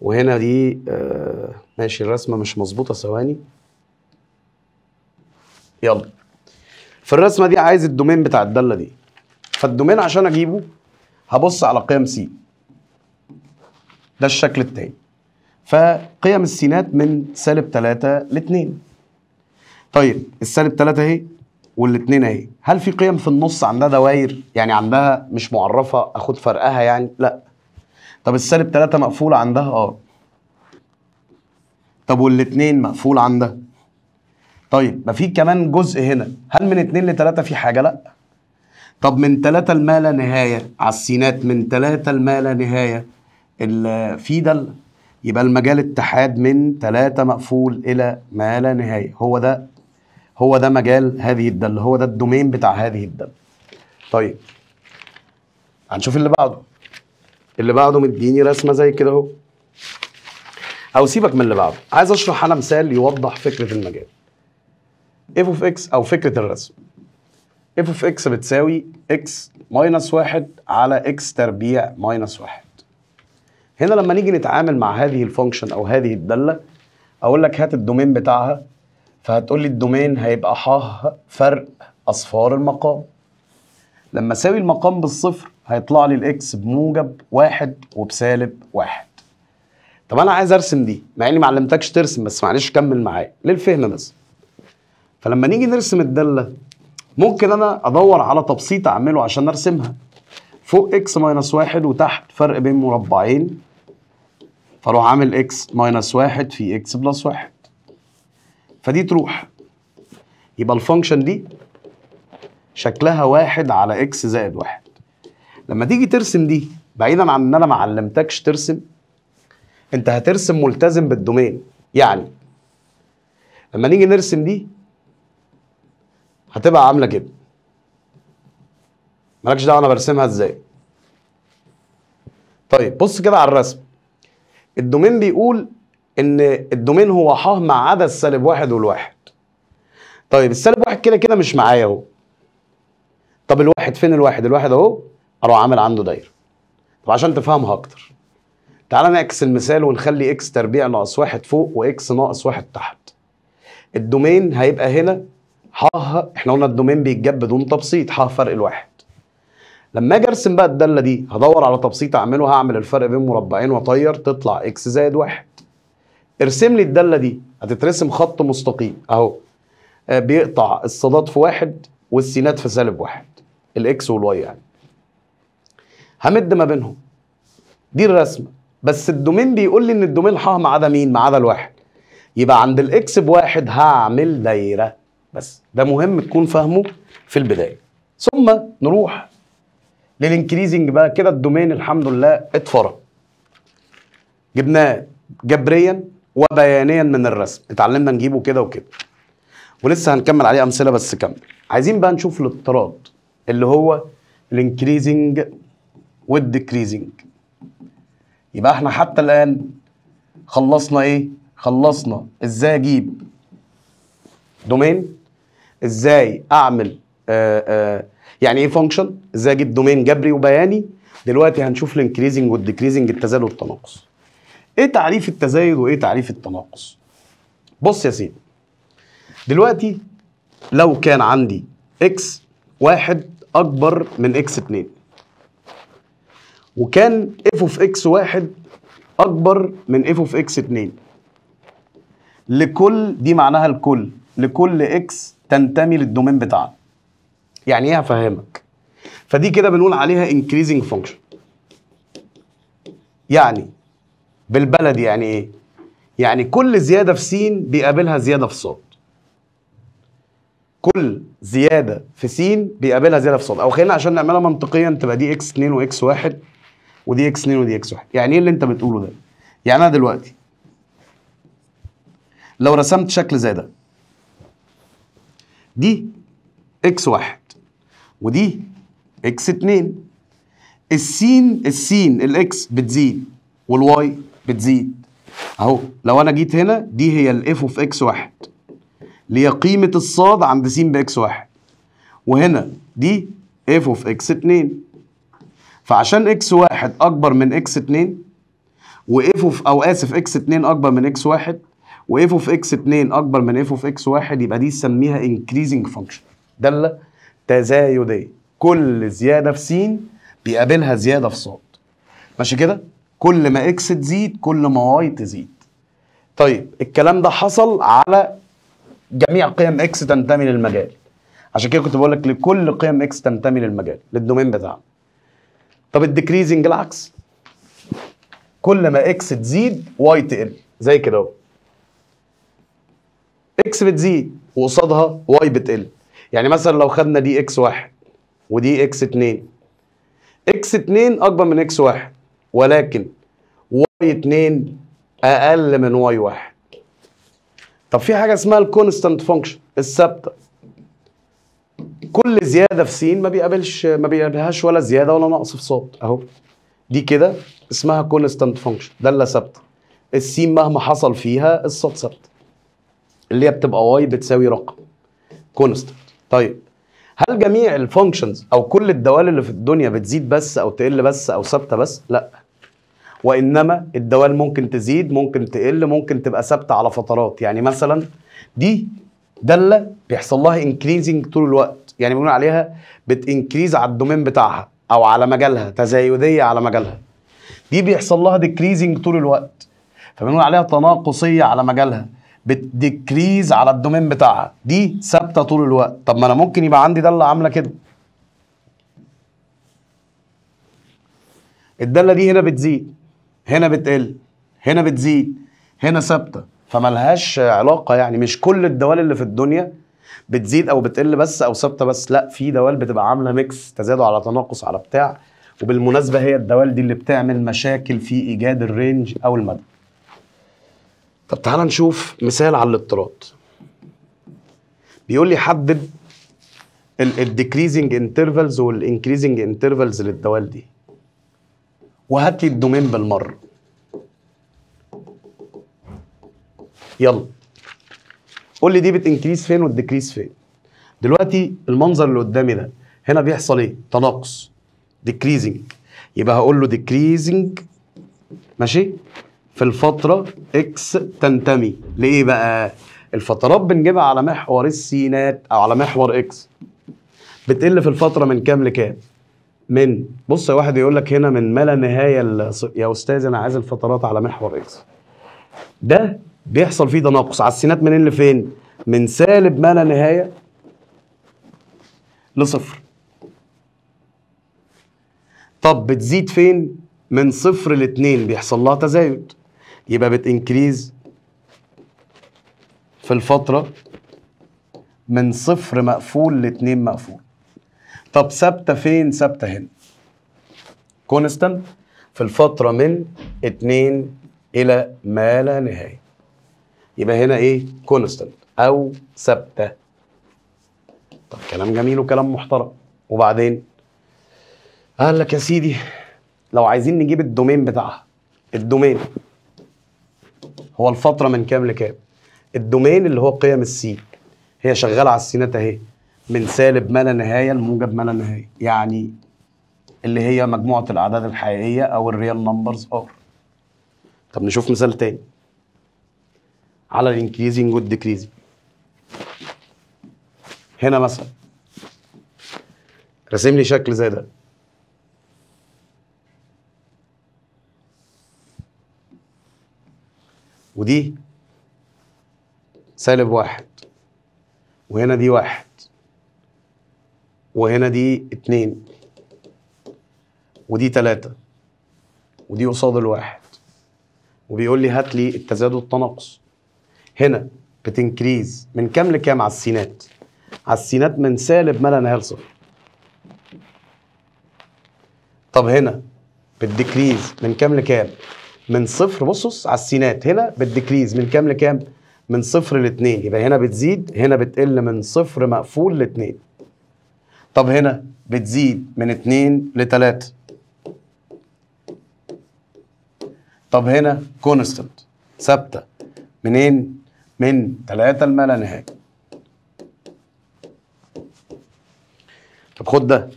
وهنا دي آه ماشي الرسمة مش مظبوطة ثواني يلا في الرسمة دي عايز الدومين بتاع الدالة دي فالدومين عشان اجيبه هبص على قيم سي ده الشكل التاني فقيم السينات من سالب 3 ل 2 طيب السالب 3 اهي والاثنين اهي هل في قيم في النص عندها دواير يعني عندها مش معرفه اخد فرقها يعني لا طب السالب 3 مقفول عندها اه طب والاثنين مقفول عندها طيب ما في كمان جزء هنا هل من 2 ل 3 في حاجه لا طب من 3 لما لا نهايه على السينات من 3 لما لا نهايه في داله يبقى المجال اتحاد من ثلاثة مقفول إلى ما لا نهاية هو ده هو ده مجال هذه الدالة هو ده الدومين بتاع هذه الدالة طيب هنشوف اللي بعده اللي بعده مديني رسمة زي كده اهو أو سيبك من اللي بعده عايز أشرح أنا مثال يوضح فكرة المجال f اوف x أو فكرة الرسم f اوف x بتساوي x ماينس واحد على x تربيع ماينس واحد هنا لما نيجي نتعامل مع هذه الفانكشن او هذه الداله اقول لك هات الدومين بتاعها فهتقول لي الدومين هيبقى ح فرق اصفار المقام لما اساوي المقام بالصفر هيطلع لي الاكس بموجب واحد وبسالب واحد طب انا عايز ارسم دي مع اني ما علمتكش ترسم بس معلش كمل معايا للفهم بس فلما نيجي نرسم الداله ممكن انا ادور على تبسيط اعمله عشان ارسمها فوق اكس ماينس واحد وتحت فرق بين مربعين فاروح عامل اكس ماينس واحد في اكس بلس واحد فدي تروح يبقى الفانكشن دي شكلها واحد على اكس زائد واحد لما تيجي ترسم دي بعيدا عن ان انا ما علمتكش ترسم انت هترسم ملتزم بالدومين يعني لما نيجي نرسم دي هتبقى عامله كده مالكش دعوه انا برسمها ازاي طيب بص كده على الرسم الدومين بيقول ان الدومين هو ح ما عدا السالب واحد والواحد طيب السالب واحد كده كده مش معايا اهو طب الواحد فين الواحد الواحد اهو اروح عامل عنده دايره طب عشان تفهمها اكتر تعال نعكس المثال ونخلي اكس تربيع ناقص واحد فوق واكس ناقص واحد تحت الدومين هيبقى هنا ح احنا قلنا الدومين بيتجاب بدون تبسيط ح فرق الواحد لما اجي ارسم بقى الداله دي هدور على تبسيط اعمله هعمل الفرق بين مربعين واطير تطلع اكس زائد واحد ارسم لي الداله دي هتترسم خط مستقيم اهو آه، بيقطع الصادات في واحد والسينات في سالب واحد الاكس والواي يعني همد ما بينهم دي الرسمه بس الدومين بيقول لي ان الدومين ح ما عدا مين ما عدا الواحد يبقى عند الاكس بواحد هعمل دايره بس ده مهم تكون فاهمه في البدايه ثم نروح للانكريزنج بقى كده الدومين الحمد لله اتفرى جبناه جبريا وبيانيا من الرسم اتعلمنا نجيبه كده وكده ولسه هنكمل عليه امثله بس كمل عايزين بقى نشوف الاضطراد اللي هو الانكريزنج والديكريزنج يبقى احنا حتى الان خلصنا ايه خلصنا ازاي اجيب دومين ازاي اعمل آآ آه، آآ آه، يعني ايه فانكشن ازاي اجيب دومين جبري وبياني دلوقتي هنشوف الانكريزنج والديكريزنج التزايد والتناقص ايه تعريف التزايد وايه تعريف التناقص بص يا سيدي دلوقتي لو كان عندي اكس واحد اكبر من اكس اتنين وكان اف اوف اكس واحد اكبر من اف اوف اكس اتنين لكل دي معناها الكل لكل اكس تنتمي للدومين بتاعنا يعني ايه هفهمك فدي كده بنقول عليها increasing function يعني بالبلدي يعني ايه يعني كل زياده في س بيقابلها زياده في ص كل زياده في س بيقابلها زياده في ص او خلينا عشان نعملها منطقيا تبقى دي اكس 2 واكس 1 ودي اكس 2 ودي اكس 1 يعني ايه اللي انت بتقوله ده يعني انا دلوقتي لو رسمت شكل زي ده دي اكس 1 ودي اكس 2 السين السين الاكس بتزيد والواي بتزيد اهو لو انا جيت هنا دي هي الاف اوف اكس واحد اللي هي قيمه الصاد عند س باكس واحد وهنا دي اف اوف اكس 2 فعشان اكس واحد اكبر من اكس 2 واف اوف او اسف اكس 2 اكبر من اكس واحد واف اوف اكس 2 اكبر من اف اوف اكس واحد يبقى دي سميها انكريزنج فانكشن اللي تزايديه كل زياده في س بيقابلها زياده في ص ماشي كده كل ما اكس تزيد كل ما واي تزيد طيب الكلام ده حصل على جميع قيم اكس تنتمي للمجال عشان كده كنت بقول لك لكل قيم اكس تنتمي للمجال للدومين بتاعنا طب الديكريزنج العكس كل ما اكس تزيد واي تقل زي كده اهو اكس بتزيد وقصادها واي بتقل يعني مثلا لو خدنا دي اكس واحد ودي اكس اتنين اكس اتنين اكبر من اكس واحد ولكن واي اتنين اقل من واي واحد طب في حاجه اسمها الكونستانت فانكشن الثابته كل زياده في س ما بيقابلش ما بيقابلهاش ولا زياده ولا نقص في صوت اهو دي كده اسمها كونستانت فانكشن داله ثابته السين مهما حصل فيها الصوت ثابت اللي هي بتبقى واي بتساوي رقم كونستانت طيب هل جميع الفانكشنز او كل الدوال اللي في الدنيا بتزيد بس او تقل بس او ثابته بس لا وانما الدوال ممكن تزيد ممكن تقل ممكن تبقى ثابته على فترات يعني مثلا دي داله بيحصل لها انكريزنج طول الوقت يعني بنقول عليها بتنكريز على الدومين بتاعها او على مجالها تزايديه على مجالها دي بيحصل لها ديكريزنج طول الوقت فبنقول عليها تناقصيه على مجالها بتديكريز على الدومين بتاعها دي ثابته طول الوقت طب ما انا ممكن يبقى عندي داله عامله كده الداله دي هنا بتزيد هنا بتقل هنا بتزيد هنا ثابته فمالهاش علاقه يعني مش كل الدوال اللي في الدنيا بتزيد او بتقل بس او ثابته بس لا في دوال بتبقى عامله ميكس تزاد على تناقص على بتاع وبالمناسبه هي الدوال دي اللي بتعمل مشاكل في ايجاد الرينج او المدى طب تعالى نشوف مثال على الاضطراد بيقول لي حدد الديكريزنج انترفلز والانكريزنج انترفلز للدوال دي وهات لي الدومين بالمره يلا قول لي دي بتنكريز فين والديكريز فين دلوقتي المنظر اللي قدامي ده هنا بيحصل ايه تناقص ديكريزنج يبقى هقول له ديكريزنج ماشي في الفترة اكس تنتمي لإيه بقى؟ الفترات بنجيبها على محور السينات أو على محور اكس بتقل في الفترة من كام لكام؟ من بص يا واحد يقول لك هنا من ما لا نهاية يا أستاذ أنا عايز الفترات على محور اكس ده بيحصل فيه تناقص على السينات منين لفين؟ من سالب ما لا نهاية لصفر طب بتزيد فين؟ من صفر لاتنين بيحصل لها تزايد يبقى بتنكريز في الفترة من صفر مقفول لاتنين مقفول طب ثابتة فين ثابتة هنا كونستنت في الفترة من اتنين إلى ما لا نهاية يبقى هنا إيه كونستنت أو ثابتة طب كلام جميل وكلام محترم وبعدين قال لك يا سيدي لو عايزين نجيب الدومين بتاعها الدومين هو الفتره من كام لكام الدومين اللي هو قيم السين هي شغاله على السينات اهي من سالب ما لا نهايه لموجب ما لا نهايه يعني اللي هي مجموعه الاعداد الحقيقيه او الريال نمبرز ار طب نشوف مثال تاني على الانكريزنج والديكريزنج هنا مثلا رسم لي شكل زي ده ودي سالب واحد وهنا دي واحد وهنا دي اتنين ودي تلاتة ودي قصاد الواحد وبيقول لي هات لي التزايد والتناقص هنا بتنكريز من كام لكام على السينات على السينات من سالب ما لا نهايه لصفر طب هنا بتديكريز من كام لكام من صفر بص بص على السينات هنا بتديكريز من كام لكام؟ من صفر لاتنين يبقى هنا بتزيد هنا بتقل من صفر مقفول لاتنين طب هنا بتزيد من اتنين لتلاته طب هنا كونستنت ثابته منين؟ من تلاته لما لا نهايه طب خد ده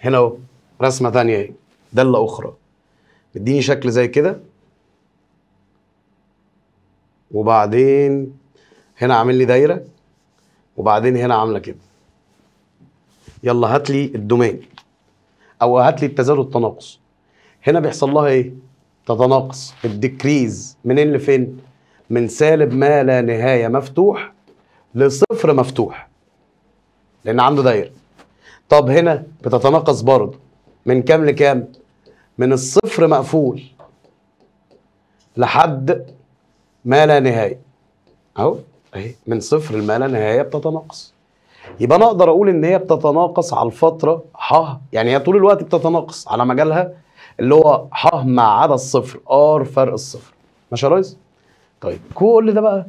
هنا اهو رسمه ثانيه اهي داله اخرى اديني شكل زي كده وبعدين هنا عامل لي دايره وبعدين هنا عامله كده يلا هات لي الدومين او هات لي التزايد والتناقص هنا بيحصل لها ايه تتناقص الديكريز منين لفين من سالب ما لا نهايه مفتوح لصفر مفتوح لان عنده دايره طب هنا بتتناقص برضه من كام لكام من الصفر مقفول لحد ما لا نهايه اهو اهي من صفر لما لا نهايه بتتناقص يبقى انا اقدر اقول ان هي بتتناقص على الفتره ح يعني هي طول الوقت بتتناقص على مجالها اللي هو ح مع عدد الصفر ار فرق الصفر ماشي يا ريس طيب كل ده بقى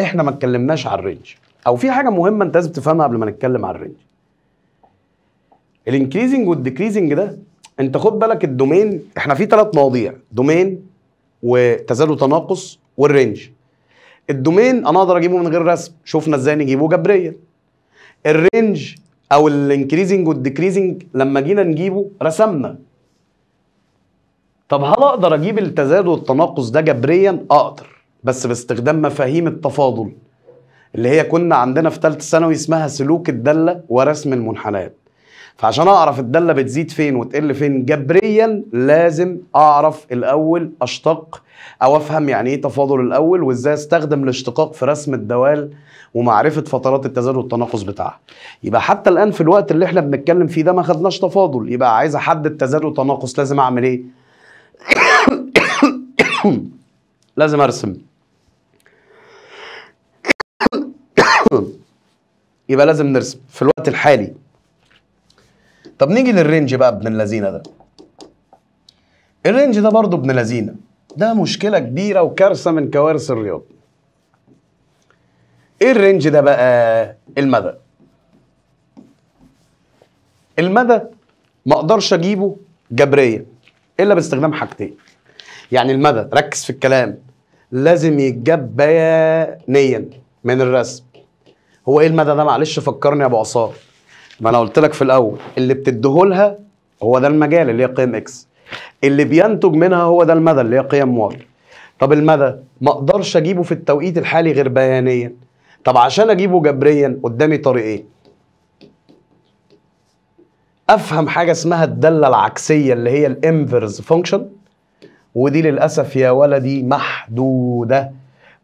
احنا ما اتكلمناش على الرينج او في حاجه مهمه انت لازم تفهمها قبل ما نتكلم على الرينج الانكريزنج والديكريزنج ده انت خد بالك الدومين احنا في ثلاث مواضيع دومين وتزاد وتناقص والرينج الدومين انا اقدر اجيبه من غير رسم شفنا ازاي نجيبه جبريا الرينج او الانكريزنج والديكريزنج لما جينا نجيبه رسمنا طب هل اقدر اجيب التزاد والتناقص ده جبريا اقدر بس باستخدام مفاهيم التفاضل اللي هي كنا عندنا في ثالثه ثانوي اسمها سلوك الداله ورسم المنحنيات فعشان اعرف الداله بتزيد فين وتقل فين جبريا لازم اعرف الاول اشتق او افهم يعني ايه تفاضل الاول وازاي استخدم الاشتقاق في رسم الدوال ومعرفه فترات التزاد والتناقص بتاعها يبقى حتى الان في الوقت اللي احنا بنتكلم فيه ده ما خدناش تفاضل يبقى عايز احدد تزاد وتناقص لازم اعمل ايه لازم ارسم يبقى لازم نرسم في الوقت الحالي طب نيجي للرينج بقى ابن اللذينه ده الرينج ده برضه ابن لذينه ده مشكله كبيره وكارثه من كوارث الرياض ايه الرينج ده بقى المدى المدى ما اقدرش اجيبه جبريا الا باستخدام حاجتين يعني المدى ركز في الكلام لازم يتجاب بيانيا من الرسم هو ايه المدى ده معلش فكرني يا ابو عصار ما انا قلت لك في الاول اللي بتديهولها هو ده المجال اللي هي قيم اكس اللي بينتج منها هو ده المدى اللي هي قيم واي طب المدى ما اقدرش اجيبه في التوقيت الحالي غير بيانيا طب عشان اجيبه جبريا قدامي طريقين افهم حاجه اسمها الداله العكسيه اللي هي الانفرز فانكشن ودي للاسف يا ولدي محدوده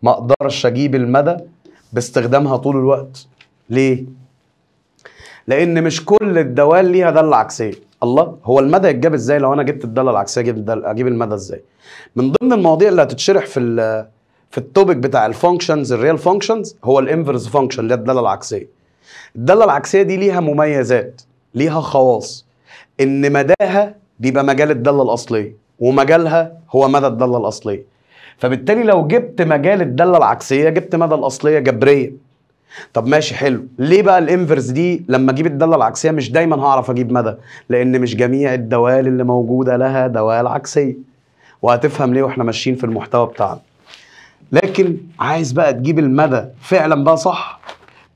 ما اقدرش اجيب المدى باستخدامها طول الوقت ليه لان مش كل الدوال ليها داله عكسيه الله هو المدى يتجاب ازاي لو انا جبت الداله العكسيه اجيب الدالة اجيب المدى ازاي من ضمن المواضيع اللي هتتشرح في في التوبيك بتاع الفانكشنز الريال فانكشنز هو الانفرس فانكشن اللي هي الداله العكسيه الداله العكسيه دي ليها مميزات ليها خواص ان مداها بيبقى مجال الداله الاصليه ومجالها هو مدى الداله الاصليه فبالتالي لو جبت مجال الداله العكسيه جبت مدى الاصليه جبريه طب ماشي حلو ليه بقى الانفرس دي لما اجيب الداله العكسيه مش دايما هعرف اجيب مدى لان مش جميع الدوال اللي موجوده لها دوال عكسيه وهتفهم ليه واحنا ماشيين في المحتوى بتاعنا لكن عايز بقى تجيب المدى فعلا بقى صح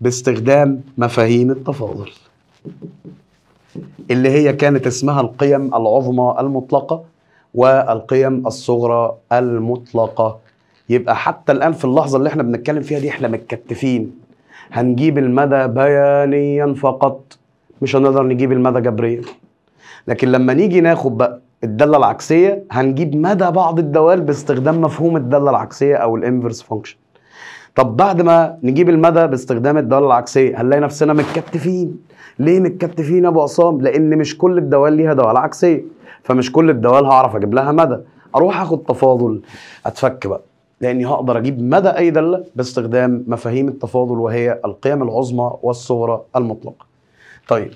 باستخدام مفاهيم التفاضل اللي هي كانت اسمها القيم العظمى المطلقه والقيم الصغرى المطلقه يبقى حتى الان في اللحظه اللي احنا بنتكلم فيها دي احنا متكتفين هنجيب المدى بيانيا فقط مش هنقدر نجيب المدى جبريا لكن لما نيجي ناخد بقى الداله العكسيه هنجيب مدى بعض الدوال باستخدام مفهوم الداله العكسيه او الانفرس فانكشن طب بعد ما نجيب المدى باستخدام الداله العكسيه هنلاقي نفسنا متكتفين ليه متكتفين يا ابو عصام لان مش كل الدوال ليها دوال عكسيه فمش كل الدوال هعرف اجيب لها مدى اروح اخد تفاضل اتفك بقى لاني هقدر اجيب مدى اي داله باستخدام مفاهيم التفاضل وهي القيم العظمى والصغرى المطلقه. طيب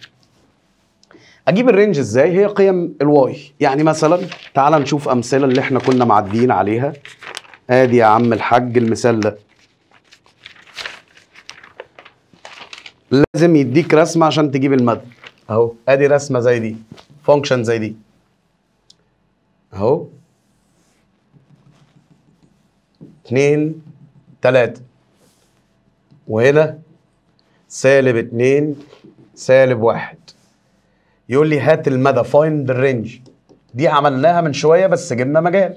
اجيب الرينج ازاي؟ هي قيم الواي، يعني مثلا تعال نشوف امثله اللي احنا كنا معديين عليها. ادي يا عم الحاج المثال ده. لازم يديك رسمه عشان تجيب المدى. اهو ادي رسمه زي دي، فانكشن زي دي. اهو 2 3 وهنا سالب 2 سالب 1 يقول لي هات المدى فايند الرينج دي عملناها من شويه بس جبنا مجال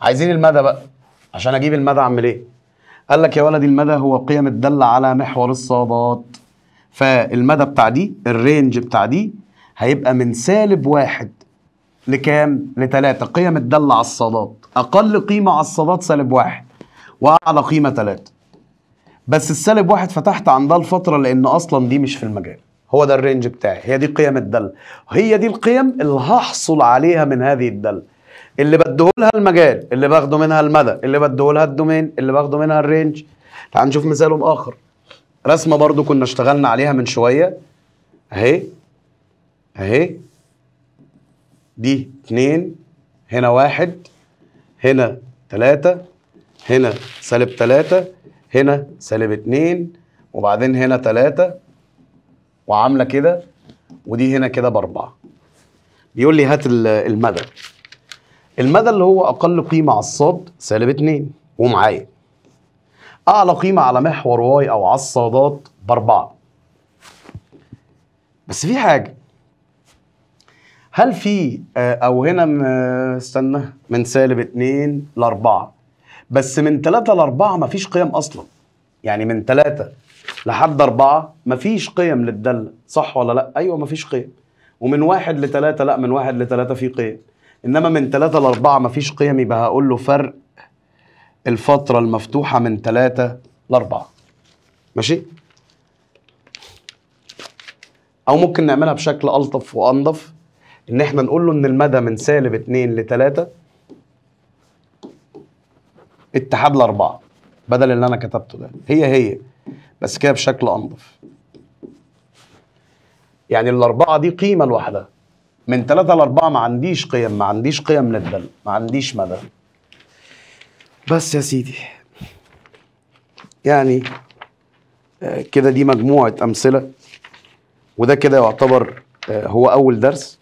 عايزين المدى بقى عشان اجيب المدى اعمل ايه قال لك يا ولدي المدى هو قيم الدالة على محور الصادات فالمدى بتاع دي الرينج بتاع دي هيبقى من سالب واحد لكام؟ لتلاتة قيم الدالة على الصادات اقل قيمه على الصادات سالب واحد واعلى قيمه ثلاثة بس السالب واحد فتحت عندها الفتره لان اصلا دي مش في المجال هو ده الرينج بتاعي هي دي قيم الدل هي دي القيم اللي هحصل عليها من هذه الدل اللي بديهولها المجال اللي باخده منها المدى اللي بديهولها الدومين اللي باخده منها الرينج تعال نشوف مثال اخر رسمه برضو كنا اشتغلنا عليها من شويه اهي اهي دي اتنين هنا واحد هنا 3 هنا سالب 3 هنا سالب 2 وبعدين هنا 3 وعامله كده ودي هنا كده باربعه بيقول لي هات المدى المدى اللي هو اقل قيمه على الصاد سالب 2 ومعايا اعلى قيمه على محور واي او على الصادات باربعه بس في حاجه هل في آه، او هنا استنى من سالب 2 ل 4 بس من 3 ل 4 مفيش قيم اصلا يعني من 3 لحد 4 مفيش قيم للداله صح ولا لا ايوه مفيش قيم ومن 1 ل 3 لا من 1 ل 3 في قيم انما من 3 ل 4 مفيش قيم يبقى هقول له فرق الفتره المفتوحه من 3 ل 4 ماشي او ممكن نعملها بشكل الطف وانضف ان احنا نقول له ان المدى من سالب 2 ل 3 اتحاد لاربعه بدل اللي انا كتبته ده هي هي بس كده بشكل انظف يعني الاربعه دي قيمه لوحدها من 3 ل 4 ما عنديش قيم ما عنديش قيم للدل ما عنديش مدى بس يا سيدي يعني آه، كده دي مجموعه امثله وده كده يعتبر آه، هو اول درس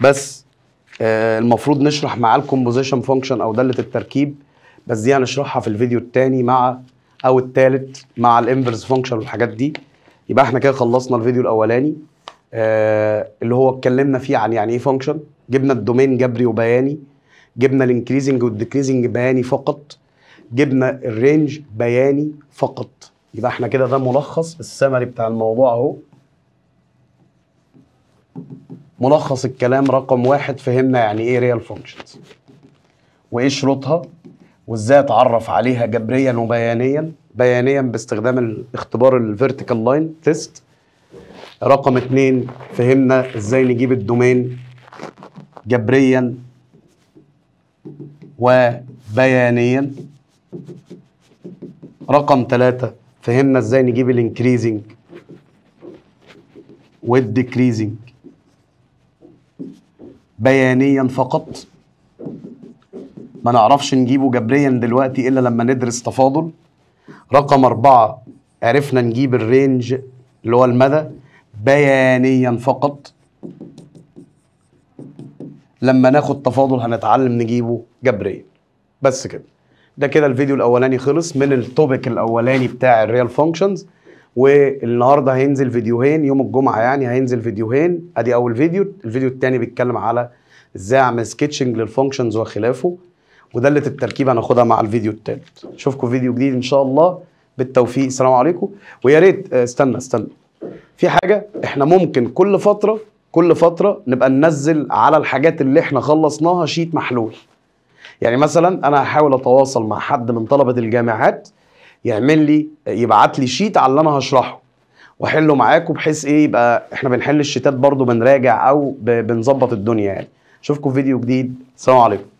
بس آه، المفروض نشرح معاه الكومبوزيشن فانكشن او داله التركيب بس دي هنشرحها في الفيديو الثاني مع او الثالث مع الانفرس فانكشن والحاجات دي يبقى احنا كده خلصنا الفيديو الاولاني آه اللي هو اتكلمنا فيه عن يعني ايه فانكشن جبنا الدومين جبري وبياني جبنا الانكريزنج والديكريزنج بياني فقط جبنا الرينج بياني فقط يبقى احنا كده ده ملخص السمري بتاع الموضوع اهو ملخص الكلام رقم واحد فهمنا يعني ايه ريال فانكشنز وايه شروطها وازاي اتعرف عليها جبريا وبيانيا بيانيا باستخدام الاختبار الفيرتيكال لاين تيست رقم اتنين فهمنا ازاي نجيب الدومين جبريا وبيانيا رقم ثلاثة فهمنا ازاي نجيب الانكريزنج والديكريزنج بيانيا فقط ما نعرفش نجيبه جبريا دلوقتي إلا لما ندرس تفاضل رقم أربعة عرفنا نجيب الرينج اللي هو المدى بيانيا فقط لما ناخد تفاضل هنتعلم نجيبه جبريا بس كده ده كده الفيديو الاولاني خلص من التوبيك الاولاني بتاع الريال فانكشنز والنهارده هينزل فيديوهين يوم الجمعه يعني هينزل فيديوهين ادي اول فيديو الفيديو الثاني بيتكلم على ازاي اعمل سكتشنج للفانكشنز وخلافه ودله التركيبه هناخدها مع الفيديو الثالث اشوفكم فيديو جديد ان شاء الله بالتوفيق السلام عليكم ويا ريت آه، استنى استنى في حاجه احنا ممكن كل فتره كل فتره نبقى ننزل على الحاجات اللي احنا خلصناها شيت محلول يعني مثلا انا هحاول اتواصل مع حد من طلبه الجامعات يعمل لي يبعت لي شيت على اللي انا هشرحه واحله معاكم بحيث ايه يبقى احنا بنحل الشيتات برضو بنراجع او بنظبط الدنيا يعني اشوفكم في فيديو جديد سلام عليكم